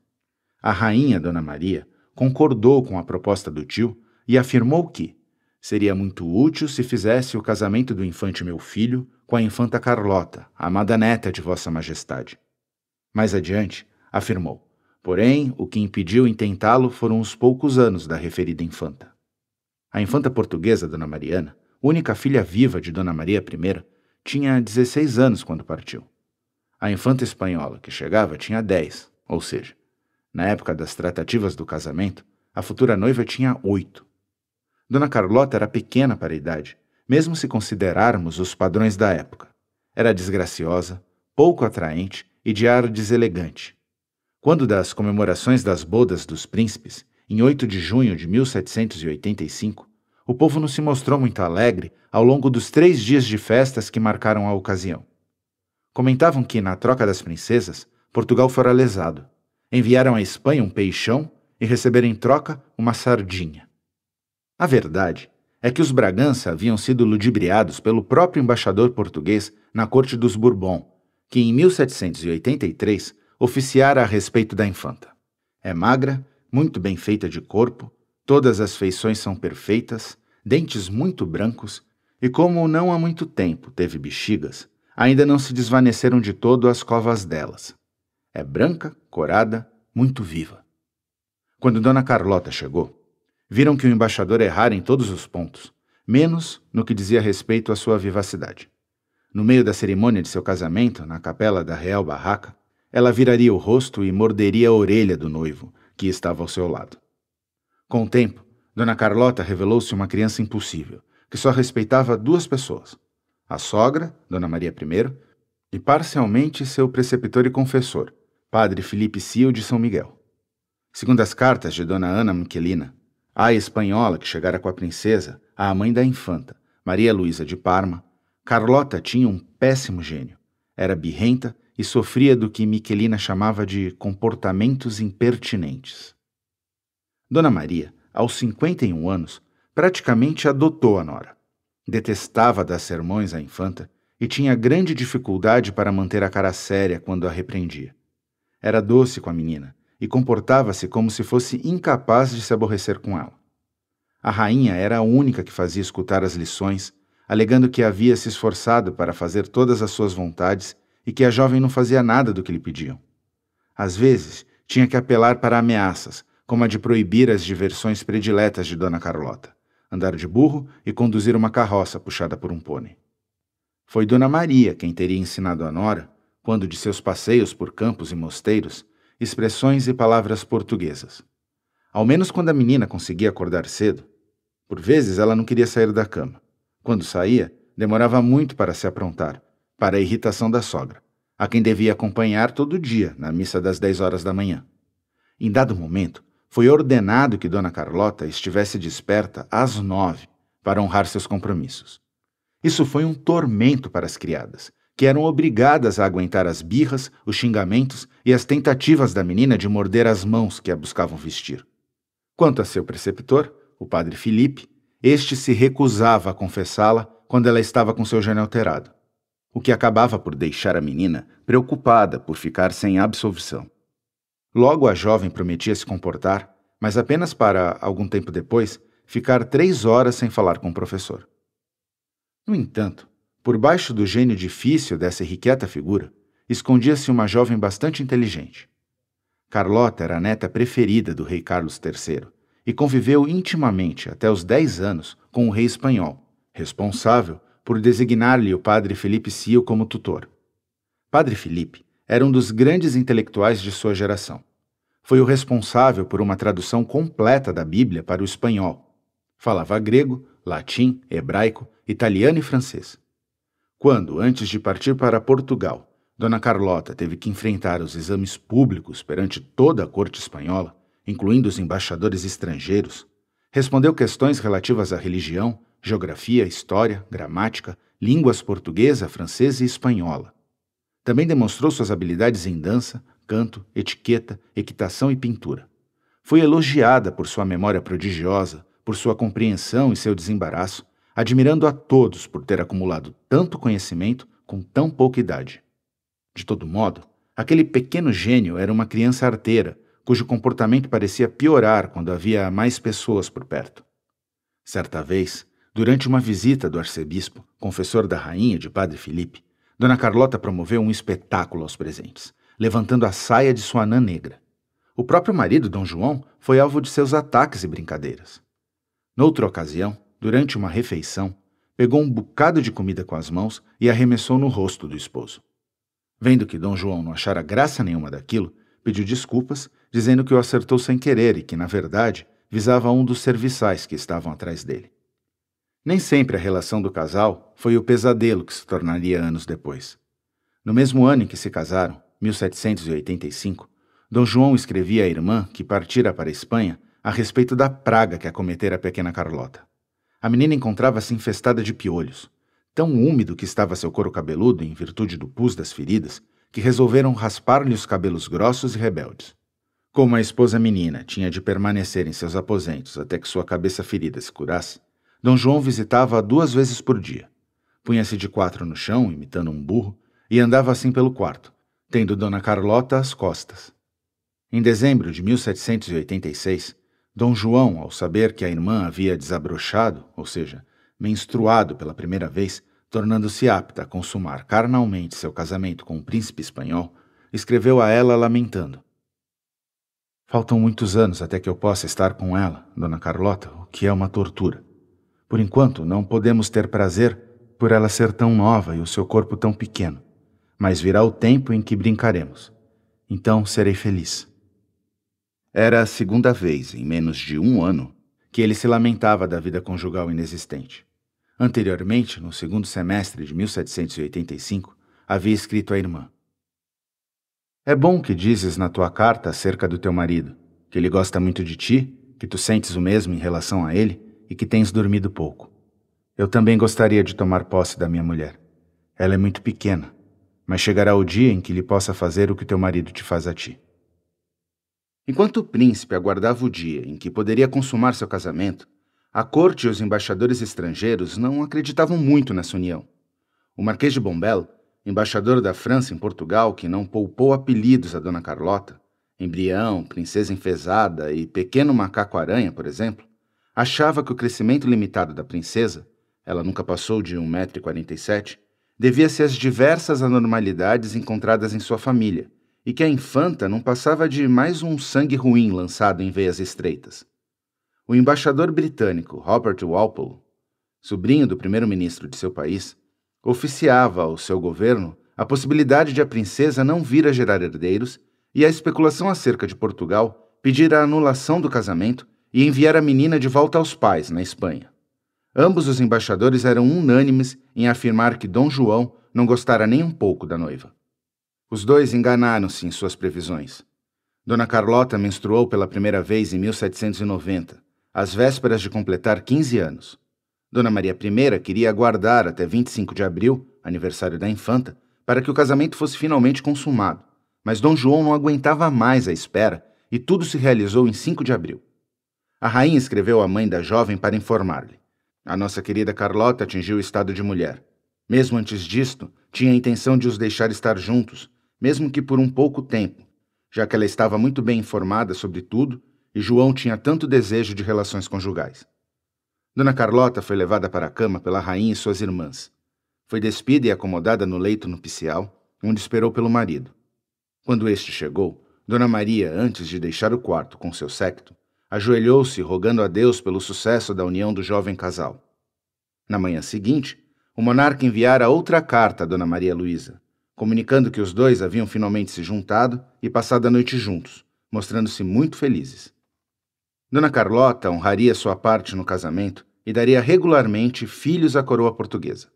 A rainha Dona Maria concordou com a proposta do tio e afirmou que, Seria muito útil se fizesse o casamento do infante meu filho com a infanta Carlota, amada neta de Vossa Majestade. Mais adiante, afirmou. Porém, o que impediu em tentá-lo foram os poucos anos da referida infanta. A infanta portuguesa Dona Mariana, única filha viva de Dona Maria I, tinha 16 anos quando partiu. A infanta espanhola que chegava tinha 10, ou seja, na época das tratativas do casamento, a futura noiva tinha oito. Dona Carlota era pequena para a idade, mesmo se considerarmos os padrões da época. Era desgraciosa, pouco atraente e de ar deselegante. Quando das comemorações das bodas dos príncipes, em 8 de junho de 1785, o povo não se mostrou muito alegre ao longo dos três dias de festas que marcaram a ocasião. Comentavam que, na troca das princesas, Portugal fora lesado. Enviaram à Espanha um peixão e receberam em troca uma sardinha. A verdade é que os Bragança haviam sido ludibriados pelo próprio embaixador português na corte dos Bourbon, que em 1783 oficiara a respeito da infanta. É magra, muito bem feita de corpo, todas as feições são perfeitas, dentes muito brancos, e como não há muito tempo teve bexigas, ainda não se desvaneceram de todo as covas delas. É branca, corada, muito viva. Quando Dona Carlota chegou, Viram que o embaixador errara em todos os pontos, menos no que dizia respeito à sua vivacidade. No meio da cerimônia de seu casamento, na capela da Real Barraca, ela viraria o rosto e morderia a orelha do noivo, que estava ao seu lado. Com o tempo, Dona Carlota revelou-se uma criança impossível, que só respeitava duas pessoas: a sogra, Dona Maria I, e parcialmente seu preceptor e confessor, Padre Felipe Cio de São Miguel. Segundo as cartas de Dona Ana Michelina, a espanhola que chegara com a princesa, a mãe da infanta, Maria Luísa de Parma, Carlota tinha um péssimo gênio. Era birrenta e sofria do que Miquelina chamava de comportamentos impertinentes. Dona Maria, aos 51 anos, praticamente adotou a nora. Detestava dar sermões à infanta e tinha grande dificuldade para manter a cara séria quando a repreendia. Era doce com a menina e comportava-se como se fosse incapaz de se aborrecer com ela. A rainha era a única que fazia escutar as lições, alegando que havia se esforçado para fazer todas as suas vontades e que a jovem não fazia nada do que lhe pediam. Às vezes, tinha que apelar para ameaças, como a de proibir as diversões prediletas de Dona Carlota, andar de burro e conduzir uma carroça puxada por um pônei. Foi Dona Maria quem teria ensinado a Nora, quando de seus passeios por campos e mosteiros, expressões e palavras portuguesas. Ao menos quando a menina conseguia acordar cedo. Por vezes ela não queria sair da cama. Quando saía, demorava muito para se aprontar, para a irritação da sogra, a quem devia acompanhar todo dia na missa das 10 horas da manhã. Em dado momento, foi ordenado que Dona Carlota estivesse desperta às nove para honrar seus compromissos. Isso foi um tormento para as criadas, que eram obrigadas a aguentar as birras, os xingamentos e as tentativas da menina de morder as mãos que a buscavam vestir. Quanto a seu preceptor, o padre Filipe, este se recusava a confessá-la quando ela estava com seu gênio alterado, o que acabava por deixar a menina preocupada por ficar sem absolvição. Logo a jovem prometia se comportar, mas apenas para, algum tempo depois, ficar três horas sem falar com o professor. No entanto, por baixo do gênio difícil dessa irrequieta figura, escondia-se uma jovem bastante inteligente. Carlota era a neta preferida do rei Carlos III e conviveu intimamente até os dez anos com o rei espanhol, responsável por designar-lhe o padre Felipe Cio como tutor. Padre Felipe era um dos grandes intelectuais de sua geração. Foi o responsável por uma tradução completa da Bíblia para o espanhol. Falava grego, latim, hebraico, italiano e francês. Quando, antes de partir para Portugal, Dona Carlota teve que enfrentar os exames públicos perante toda a corte espanhola, incluindo os embaixadores estrangeiros, respondeu questões relativas à religião, geografia, história, gramática, línguas portuguesa, francesa e espanhola. Também demonstrou suas habilidades em dança, canto, etiqueta, equitação e pintura. Foi elogiada por sua memória prodigiosa, por sua compreensão e seu desembaraço, admirando a todos por ter acumulado tanto conhecimento com tão pouca idade. De todo modo, aquele pequeno gênio era uma criança arteira, cujo comportamento parecia piorar quando havia mais pessoas por perto. Certa vez, durante uma visita do arcebispo, confessor da rainha de Padre Felipe, Dona Carlota promoveu um espetáculo aos presentes, levantando a saia de sua anã negra. O próprio marido, Dom João, foi alvo de seus ataques e brincadeiras. Noutra ocasião, durante uma refeição, pegou um bocado de comida com as mãos e arremessou no rosto do esposo. Vendo que Dom João não achara graça nenhuma daquilo, pediu desculpas, dizendo que o acertou sem querer e que, na verdade, visava um dos serviçais que estavam atrás dele. Nem sempre a relação do casal foi o pesadelo que se tornaria anos depois. No mesmo ano em que se casaram, 1785, Dom João escrevia à irmã que partira para a Espanha a respeito da praga que acometera a pequena Carlota. A menina encontrava-se infestada de piolhos, tão úmido que estava seu couro cabeludo em virtude do pus das feridas, que resolveram raspar-lhe os cabelos grossos e rebeldes. Como a esposa menina tinha de permanecer em seus aposentos até que sua cabeça ferida se curasse, Dom João visitava-a duas vezes por dia. Punha-se de quatro no chão, imitando um burro, e andava assim pelo quarto, tendo Dona Carlota às costas. Em dezembro de 1786, Dom João, ao saber que a irmã havia desabrochado, ou seja, menstruado pela primeira vez, tornando-se apta a consumar carnalmente seu casamento com o príncipe espanhol, escreveu a ela lamentando: Faltam muitos anos até que eu possa estar com ela, Dona Carlota, o que é uma tortura. Por enquanto, não podemos ter prazer por ela ser tão nova e o seu corpo tão pequeno, mas virá o tempo em que brincaremos. Então serei feliz. Era a segunda vez, em menos de um ano, que ele se lamentava da vida conjugal inexistente. Anteriormente, no segundo semestre de 1785, havia escrito à irmã: É bom que dizes na tua carta acerca do teu marido, que ele gosta muito de ti, que tu sentes o mesmo em relação a ele e que tens dormido pouco. Eu também gostaria de tomar posse da minha mulher. Ela é muito pequena, mas chegará o dia em que lhe possa fazer o que teu marido te faz a ti. Enquanto o príncipe aguardava o dia em que poderia consumar seu casamento, a corte e os embaixadores estrangeiros não acreditavam muito nessa união. O Marquês de Bombel, embaixador da França em Portugal, que não poupou apelidos a Dona Carlota, embrião, princesa enfesada e pequeno macaco-aranha, por exemplo, achava que o crescimento limitado da princesa, ela nunca passou de 1,47m, devia-se às diversas anormalidades encontradas em sua família e que a infanta não passava de mais um sangue ruim lançado em veias estreitas. O embaixador britânico Robert Walpole, sobrinho do primeiro-ministro de seu país, oficiava ao seu governo a possibilidade de a princesa não vir a gerar herdeiros e a especulação acerca de Portugal pedir a anulação do casamento e enviar a menina de volta aos pais, na Espanha. Ambos os embaixadores eram unânimes em afirmar que Dom João não gostara nem um pouco da noiva. Os dois enganaram-se em suas previsões. Dona Carlota menstruou pela primeira vez em 1790, às vésperas de completar 15 anos. Dona Maria I queria aguardar até 25 de abril, aniversário da infanta, para que o casamento fosse finalmente consumado, mas Dom João não aguentava mais a espera e tudo se realizou em 5 de abril. A rainha escreveu à mãe da jovem para informar-lhe. A nossa querida Carlota atingiu o estado de mulher. Mesmo antes disto, tinha a intenção de os deixar estar juntos, mesmo que por um pouco tempo, já que ela estava muito bem informada sobre tudo e João tinha tanto desejo de relações conjugais. Dona Carlota foi levada para a cama pela rainha e suas irmãs. Foi despida e acomodada no leito nupcial, onde esperou pelo marido. Quando este chegou, Dona Maria, antes de deixar o quarto com seu séquito, ajoelhou-se rogando a Deus pelo sucesso da união do jovem casal. Na manhã seguinte, o monarca enviara outra carta a Dona Maria Luísa, comunicando que os dois haviam finalmente se juntado e passado a noite juntos, mostrando-se muito felizes. Dona Carlota honraria sua parte no casamento e daria regularmente filhos à coroa portuguesa.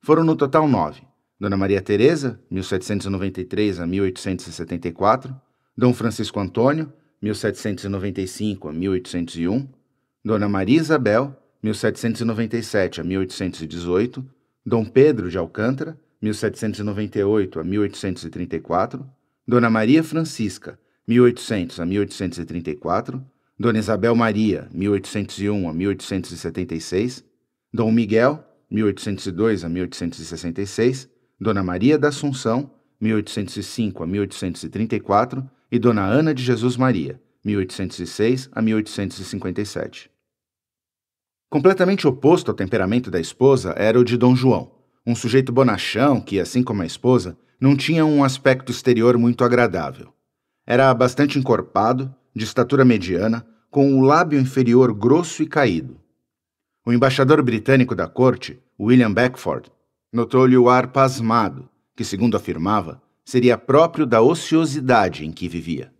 Foram no total nove: Dona Maria Teresa, 1793 a 1874, Dom Francisco Antônio, 1795 a 1801, Dona Maria Isabel, 1797 a 1818, Dom Pedro de Alcântara, 1798 a 1834, Dona Maria Francisca, 1800 a 1834, Dona Isabel Maria, 1801 a 1876, Dom Miguel, 1802 a 1866, Dona Maria da Assunção, 1805 a 1834, e Dona Ana de Jesus Maria, 1806 a 1857. Completamente oposto ao temperamento da esposa era o de Dom João, um sujeito bonachão que, assim como a esposa, não tinha um aspecto exterior muito agradável. Era bastante encorpado, de estatura mediana, com o lábio inferior grosso e caído. O embaixador britânico da corte, William Beckford, notou-lhe o ar pasmado, que, segundo afirmava, seria próprio da ociosidade em que vivia.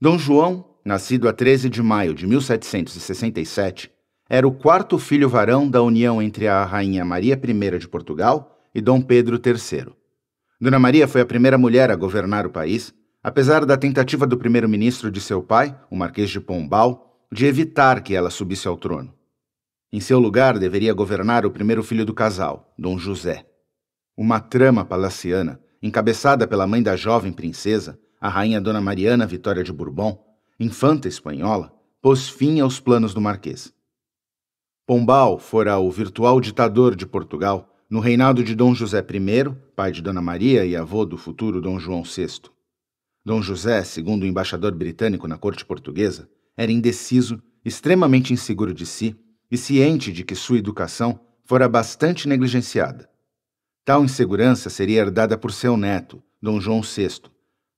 Dom João, nascido a 13 de maio de 1767, era o quarto filho varão da união entre a Rainha Maria I de Portugal e Dom Pedro III. Dona Maria foi a primeira mulher a governar o país, apesar da tentativa do primeiro-ministro de seu pai, o Marquês de Pombal, de evitar que ela subisse ao trono. Em seu lugar deveria governar o primeiro filho do casal, Dom José. Uma trama palaciana, encabeçada pela mãe da jovem princesa, a rainha Dona Mariana Vitória de Bourbon, infanta espanhola, pôs fim aos planos do Marquês. Pombal fora o virtual ditador de Portugal no reinado de Dom José I, pai de Dona Maria e avô do futuro Dom João VI. Dom José, segundo o embaixador britânico na corte portuguesa, era indeciso, extremamente inseguro de si e ciente de que sua educação fora bastante negligenciada. Tal insegurança seria herdada por seu neto, Dom João VI,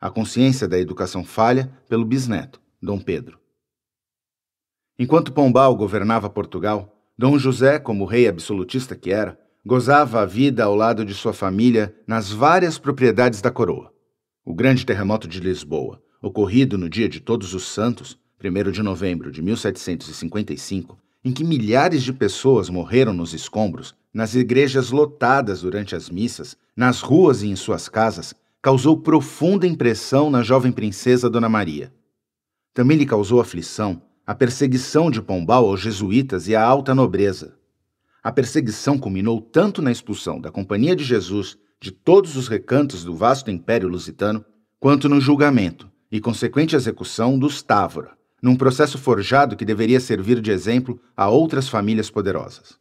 a consciência da educação falha pelo bisneto, Dom Pedro. Enquanto Pombal governava Portugal, Dom José, como rei absolutista que era, gozava a vida ao lado de sua família nas várias propriedades da coroa. O grande terremoto de Lisboa, ocorrido no dia de Todos os Santos, 1 de novembro de 1755, em que milhares de pessoas morreram nos escombros, nas igrejas lotadas durante as missas, nas ruas e em suas casas, causou profunda impressão na jovem princesa Dona Maria. Também lhe causou aflição a perseguição de Pombal aos jesuítas e à alta nobreza. A perseguição culminou tanto na expulsão da Companhia de Jesus de todos os recantos do vasto Império Lusitano, quanto no julgamento e consequente execução dos Távora, num processo forjado que deveria servir de exemplo a outras famílias poderosas.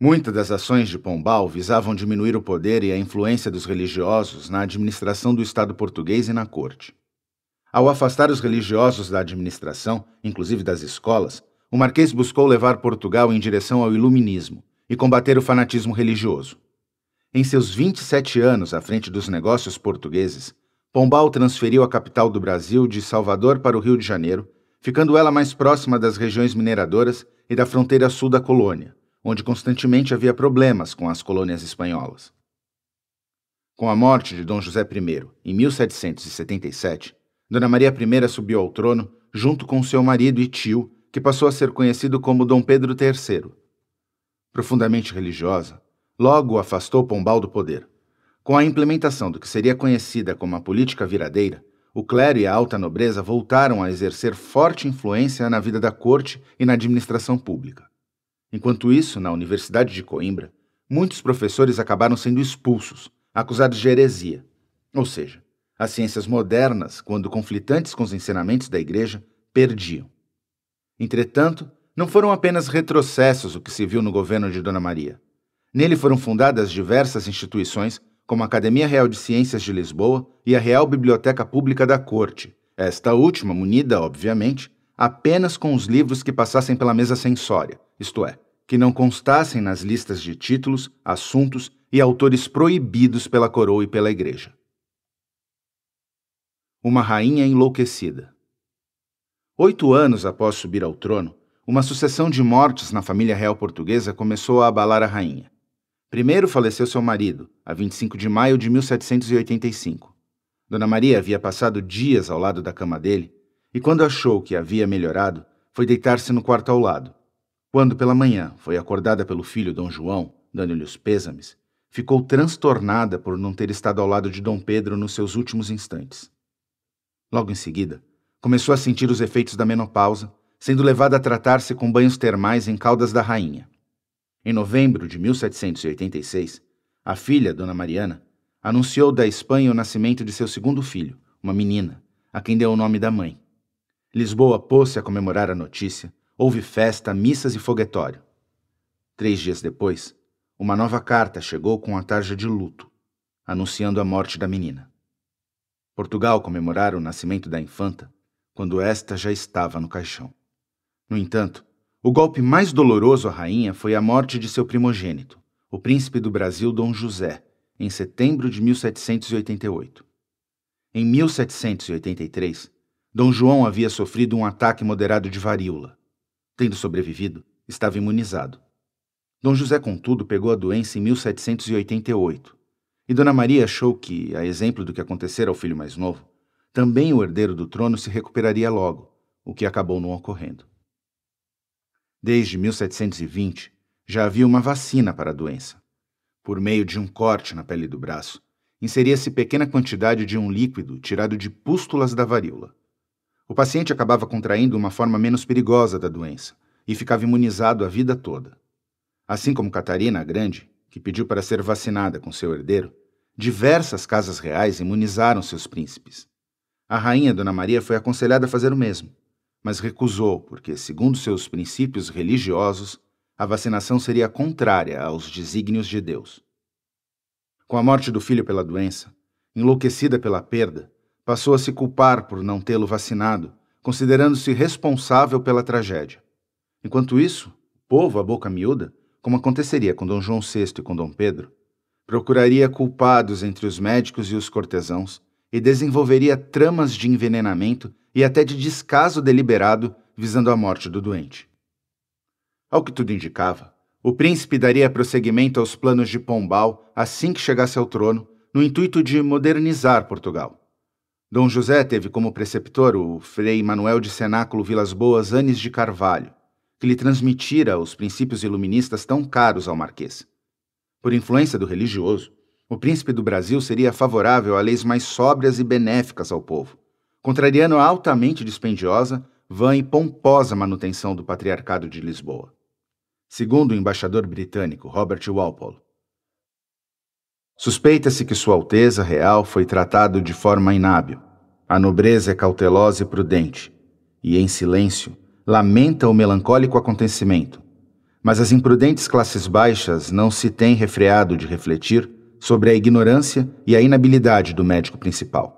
Muitas das ações de Pombal visavam diminuir o poder e a influência dos religiosos na administração do Estado português e na corte. Ao afastar os religiosos da administração, inclusive das escolas, o Marquês buscou levar Portugal em direção ao iluminismo e combater o fanatismo religioso. Em seus 27 anos à frente dos negócios portugueses, Pombal transferiu a capital do Brasil de Salvador para o Rio de Janeiro, ficando ela mais próxima das regiões mineradoras e da fronteira sul da colônia, onde constantemente havia problemas com as colônias espanholas. Com a morte de Dom José I, em 1777, Dona Maria I subiu ao trono junto com seu marido e tio, que passou a ser conhecido como Dom Pedro III. Profundamente religiosa, logo afastou Pombal do poder. Com a implementação do que seria conhecida como a política viradeira, o clero e a alta nobreza voltaram a exercer forte influência na vida da corte e na administração pública. Enquanto isso, na Universidade de Coimbra, muitos professores acabaram sendo expulsos, acusados de heresia, ou seja, as ciências modernas, quando conflitantes com os ensinamentos da Igreja, perdiam. Entretanto, não foram apenas retrocessos o que se viu no governo de Dona Maria. Nele foram fundadas diversas instituições, como a Academia Real de Ciências de Lisboa e a Real Biblioteca Pública da Corte, esta última munida, obviamente, apenas com os livros que passassem pela mesa censória, isto é, que não constassem nas listas de títulos, assuntos e autores proibidos pela coroa e pela igreja uma rainha enlouquecida. Oito anos após subir ao trono, uma sucessão de mortes na família real portuguesa começou a abalar a rainha. Primeiro faleceu seu marido, a 25 de maio de 1785. Dona Maria havia passado dias ao lado da cama dele, e quando achou que havia melhorado, foi deitar-se no quarto ao lado. Quando pela manhã foi acordada pelo filho Dom João, dando-lhe os pêsames, ficou transtornada por não ter estado ao lado de Dom Pedro nos seus últimos instantes. Logo em seguida, começou a sentir os efeitos da menopausa, sendo levada a tratar-se com banhos termais em Caldas da Rainha. Em novembro de 1786, a filha, Dona Mariana, anunciou da Espanha o nascimento de seu segundo filho, uma menina, a quem deu o nome da mãe. Lisboa pôs-se a comemorar a notícia, houve festa, missas e foguetório. Três dias depois, uma nova carta chegou com a tarja de luto, anunciando a morte da menina. Portugal comemorara o nascimento da infanta quando esta já estava no caixão. No entanto, o golpe mais doloroso à rainha foi a morte de seu primogênito, o príncipe do Brasil Dom José, em setembro de 1788. Em 1783, Dom João havia sofrido um ataque moderado de varíola. Tendo sobrevivido, estava imunizado. Dom José, contudo, pegou a doença em 1788 e Dona Maria achou que, a exemplo do que acontecera ao filho mais novo, também o herdeiro do trono se recuperaria logo, o que acabou não ocorrendo. Desde 1720, já havia uma vacina para a doença. Por meio de um corte na pele do braço, inseria-se pequena quantidade de um líquido tirado de pústulas da varíola. O paciente acabava contraindo uma forma menos perigosa da doença e ficava imunizado a vida toda. Assim como Catarina a Grande, que pediu para ser vacinada com seu herdeiro, diversas casas reais imunizaram seus príncipes. A rainha Dona Maria foi aconselhada a fazer o mesmo, mas recusou, porque, segundo seus princípios religiosos, a vacinação seria contrária aos desígnios de Deus. Com a morte do filho pela doença, enlouquecida pela perda, passou a se culpar por não tê-lo vacinado, considerando-se responsável pela tragédia. Enquanto isso, o povo, a boca miúda, como aconteceria com Dom João VI e com Dom Pedro, procuraria culpados entre os médicos e os cortesãos e desenvolveria tramas de envenenamento e até de descaso deliberado visando a morte do doente. Ao que tudo indicava, o príncipe daria prosseguimento aos planos de Pombal assim que chegasse ao trono, no intuito de modernizar Portugal. Dom José teve como preceptor o frei Manuel de Cenáculo Vilas Boas Anes de Carvalho, que lhe transmitira os princípios iluministas tão caros ao Marquês. Por influência do religioso, o príncipe do Brasil seria favorável a leis mais sóbrias e benéficas ao povo, contrariando a altamente dispendiosa, vã e pomposa manutenção do Patriarcado de Lisboa. Segundo o embaixador britânico Robert Walpole, suspeita-se que Sua Alteza Real foi tratado de forma inábil. A nobreza é cautelosa e prudente, e em silêncio lamenta o melancólico acontecimento, mas as imprudentes classes baixas não se têm refreado de refletir sobre a ignorância e a inabilidade do médico principal.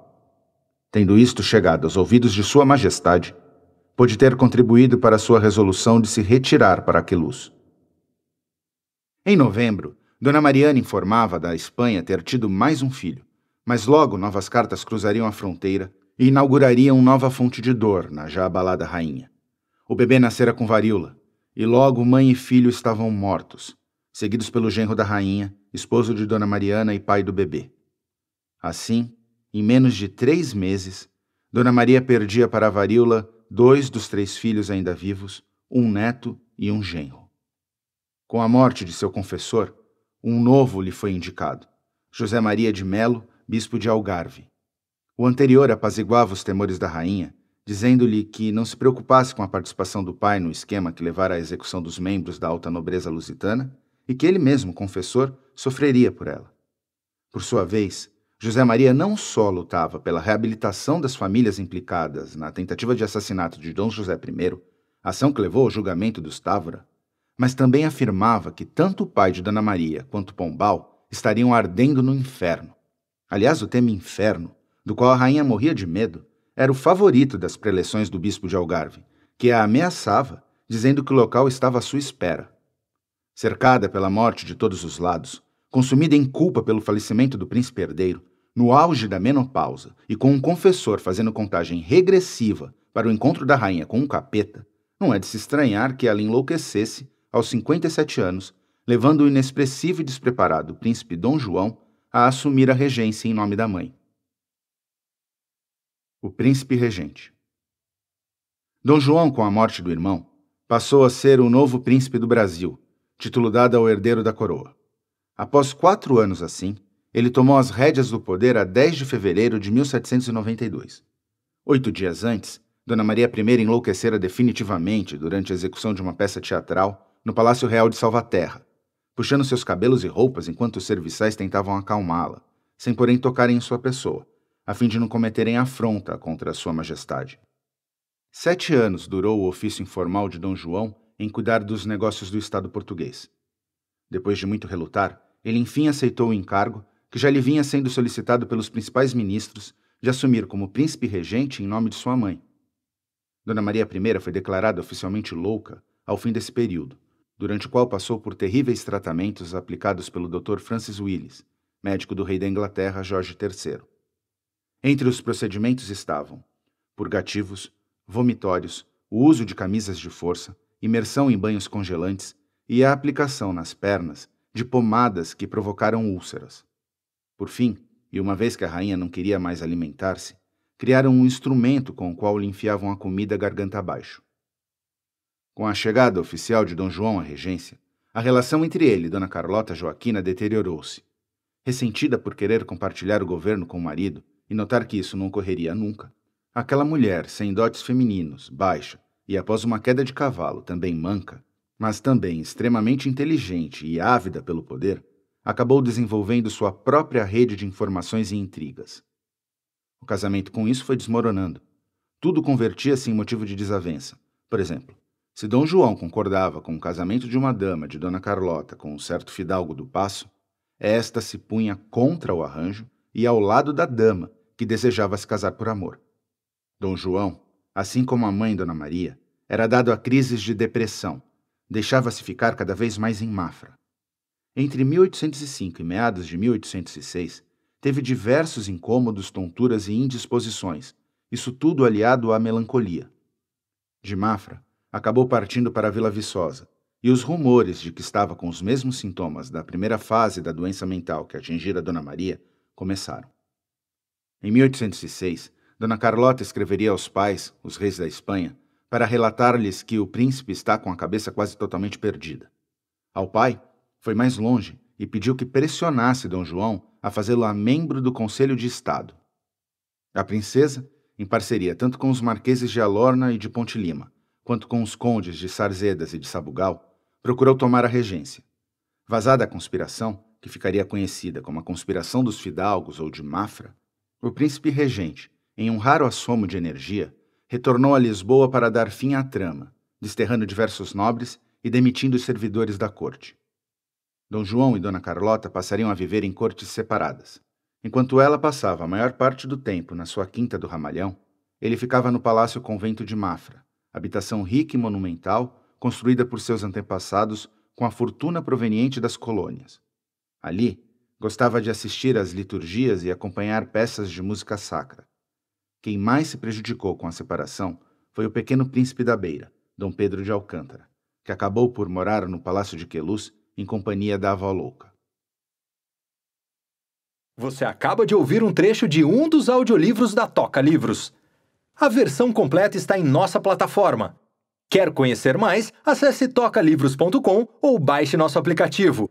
Tendo isto chegado aos ouvidos de Sua Majestade, pôde ter contribuído para sua resolução de se retirar para Aquiluz. Em novembro, Dona Mariana informava da Espanha ter tido mais um filho, mas logo novas cartas cruzariam a fronteira e inaugurariam nova fonte de dor na já abalada rainha. O bebê nascera com varíola, e logo mãe e filho estavam mortos, seguidos pelo genro da rainha, esposo de Dona Mariana e pai do bebê. Assim, em menos de três meses, Dona Maria perdia para a varíola dois dos três filhos ainda vivos, um neto e um genro. Com a morte de seu confessor, um novo lhe foi indicado, José Maria de Melo, bispo de Algarve. O anterior apaziguava os temores da rainha dizendo-lhe que não se preocupasse com a participação do pai no esquema que levara à execução dos membros da alta nobreza lusitana e que ele mesmo, confessor, sofreria por ela. Por sua vez, José Maria não só lutava pela reabilitação das famílias implicadas na tentativa de assassinato de Dom José I, ação que levou ao julgamento dos Távora, mas também afirmava que tanto o pai de Dona Maria quanto Pombal estariam ardendo no inferno. Aliás, o tema inferno, do qual a rainha morria de medo, era o favorito das preleções do bispo de Algarve, que a ameaçava, dizendo que o local estava à sua espera. Cercada pela morte de todos os lados, consumida em culpa pelo falecimento do príncipe herdeiro, no auge da menopausa e com um confessor fazendo contagem regressiva para o encontro da rainha com um capeta, não é de se estranhar que ela enlouquecesse aos 57 anos, levando o inexpressivo e despreparado príncipe Dom João a assumir a regência em nome da mãe o príncipe regente. Dom João, com a morte do irmão, passou a ser o novo príncipe do Brasil, título dado ao herdeiro da coroa. Após quatro anos assim, ele tomou as rédeas do poder a 10 de fevereiro de 1792. Oito dias antes, Dona Maria I enlouquecera definitivamente durante a execução de uma peça teatral no Palácio Real de Salvaterra, puxando seus cabelos e roupas enquanto os serviçais tentavam acalmá-la, sem porém tocarem em sua pessoa, a fim de não cometerem afronta contra Sua Majestade. Sete anos durou o ofício informal de Dom João em cuidar dos negócios do Estado português. Depois de muito relutar, ele enfim aceitou o encargo, que já lhe vinha sendo solicitado pelos principais ministros, de assumir como príncipe regente em nome de sua mãe. Dona Maria I foi declarada oficialmente louca ao fim desse período, durante o qual passou por terríveis tratamentos aplicados pelo Dr. Francis Willis, médico do rei da Inglaterra Jorge III. Entre os procedimentos estavam purgativos, vomitórios, o uso de camisas de força, imersão em banhos congelantes e a aplicação nas pernas de pomadas que provocaram úlceras. Por fim, e uma vez que a rainha não queria mais alimentar-se, criaram um instrumento com o qual lhe enfiavam a comida garganta abaixo. Com a chegada oficial de Dom João à regência, a relação entre ele e Dona Carlota Joaquina deteriorou-se. Ressentida por querer compartilhar o governo com o marido, e notar que isso não ocorreria nunca. Aquela mulher, sem dotes femininos, baixa, e após uma queda de cavalo, também manca, mas também extremamente inteligente e ávida pelo poder, acabou desenvolvendo sua própria rede de informações e intrigas. O casamento com isso foi desmoronando. Tudo convertia-se em motivo de desavença. Por exemplo, se Dom João concordava com o casamento de uma dama de Dona Carlota com um certo fidalgo do Passo, esta se punha contra o arranjo e ao lado da dama, que desejava se casar por amor. Dom João, assim como a mãe Dona Maria, era dado a crises de depressão, deixava-se ficar cada vez mais em Mafra. Entre 1805 e meados de 1806, teve diversos incômodos, tonturas e indisposições, isso tudo aliado à melancolia. De Mafra, acabou partindo para Vila Viçosa, e os rumores de que estava com os mesmos sintomas da primeira fase da doença mental que atingira Dona Maria começaram. Em 1806, Dona Carlota escreveria aos pais, os reis da Espanha, para relatar-lhes que o príncipe está com a cabeça quase totalmente perdida. Ao pai, foi mais longe e pediu que pressionasse Dom João a fazê-lo a membro do Conselho de Estado. A princesa, em parceria tanto com os marqueses de Alorna e de Pontilima, quanto com os condes de Sarzedas e de Sabugal, procurou tomar a regência. Vazada a conspiração, que ficaria conhecida como a Conspiração dos Fidalgos ou de Mafra, o príncipe regente, em um raro assomo de energia, retornou a Lisboa para dar fim à trama, desterrando diversos nobres e demitindo os servidores da corte. Dom João e Dona Carlota passariam a viver em cortes separadas. Enquanto ela passava a maior parte do tempo na sua quinta do Ramalhão, ele ficava no Palácio Convento de Mafra, habitação rica e monumental, construída por seus antepassados com a fortuna proveniente das colônias. Ali, Gostava de assistir às liturgias e acompanhar peças de música sacra. Quem mais se prejudicou com a separação foi o pequeno príncipe da Beira, Dom Pedro de Alcântara, que acabou por morar no Palácio de Queluz em companhia da avó louca. Você acaba de ouvir um trecho de um dos audiolivros da Toca Livros. A versão completa está em nossa plataforma. Quer conhecer mais? Acesse tocalivros.com ou baixe nosso aplicativo.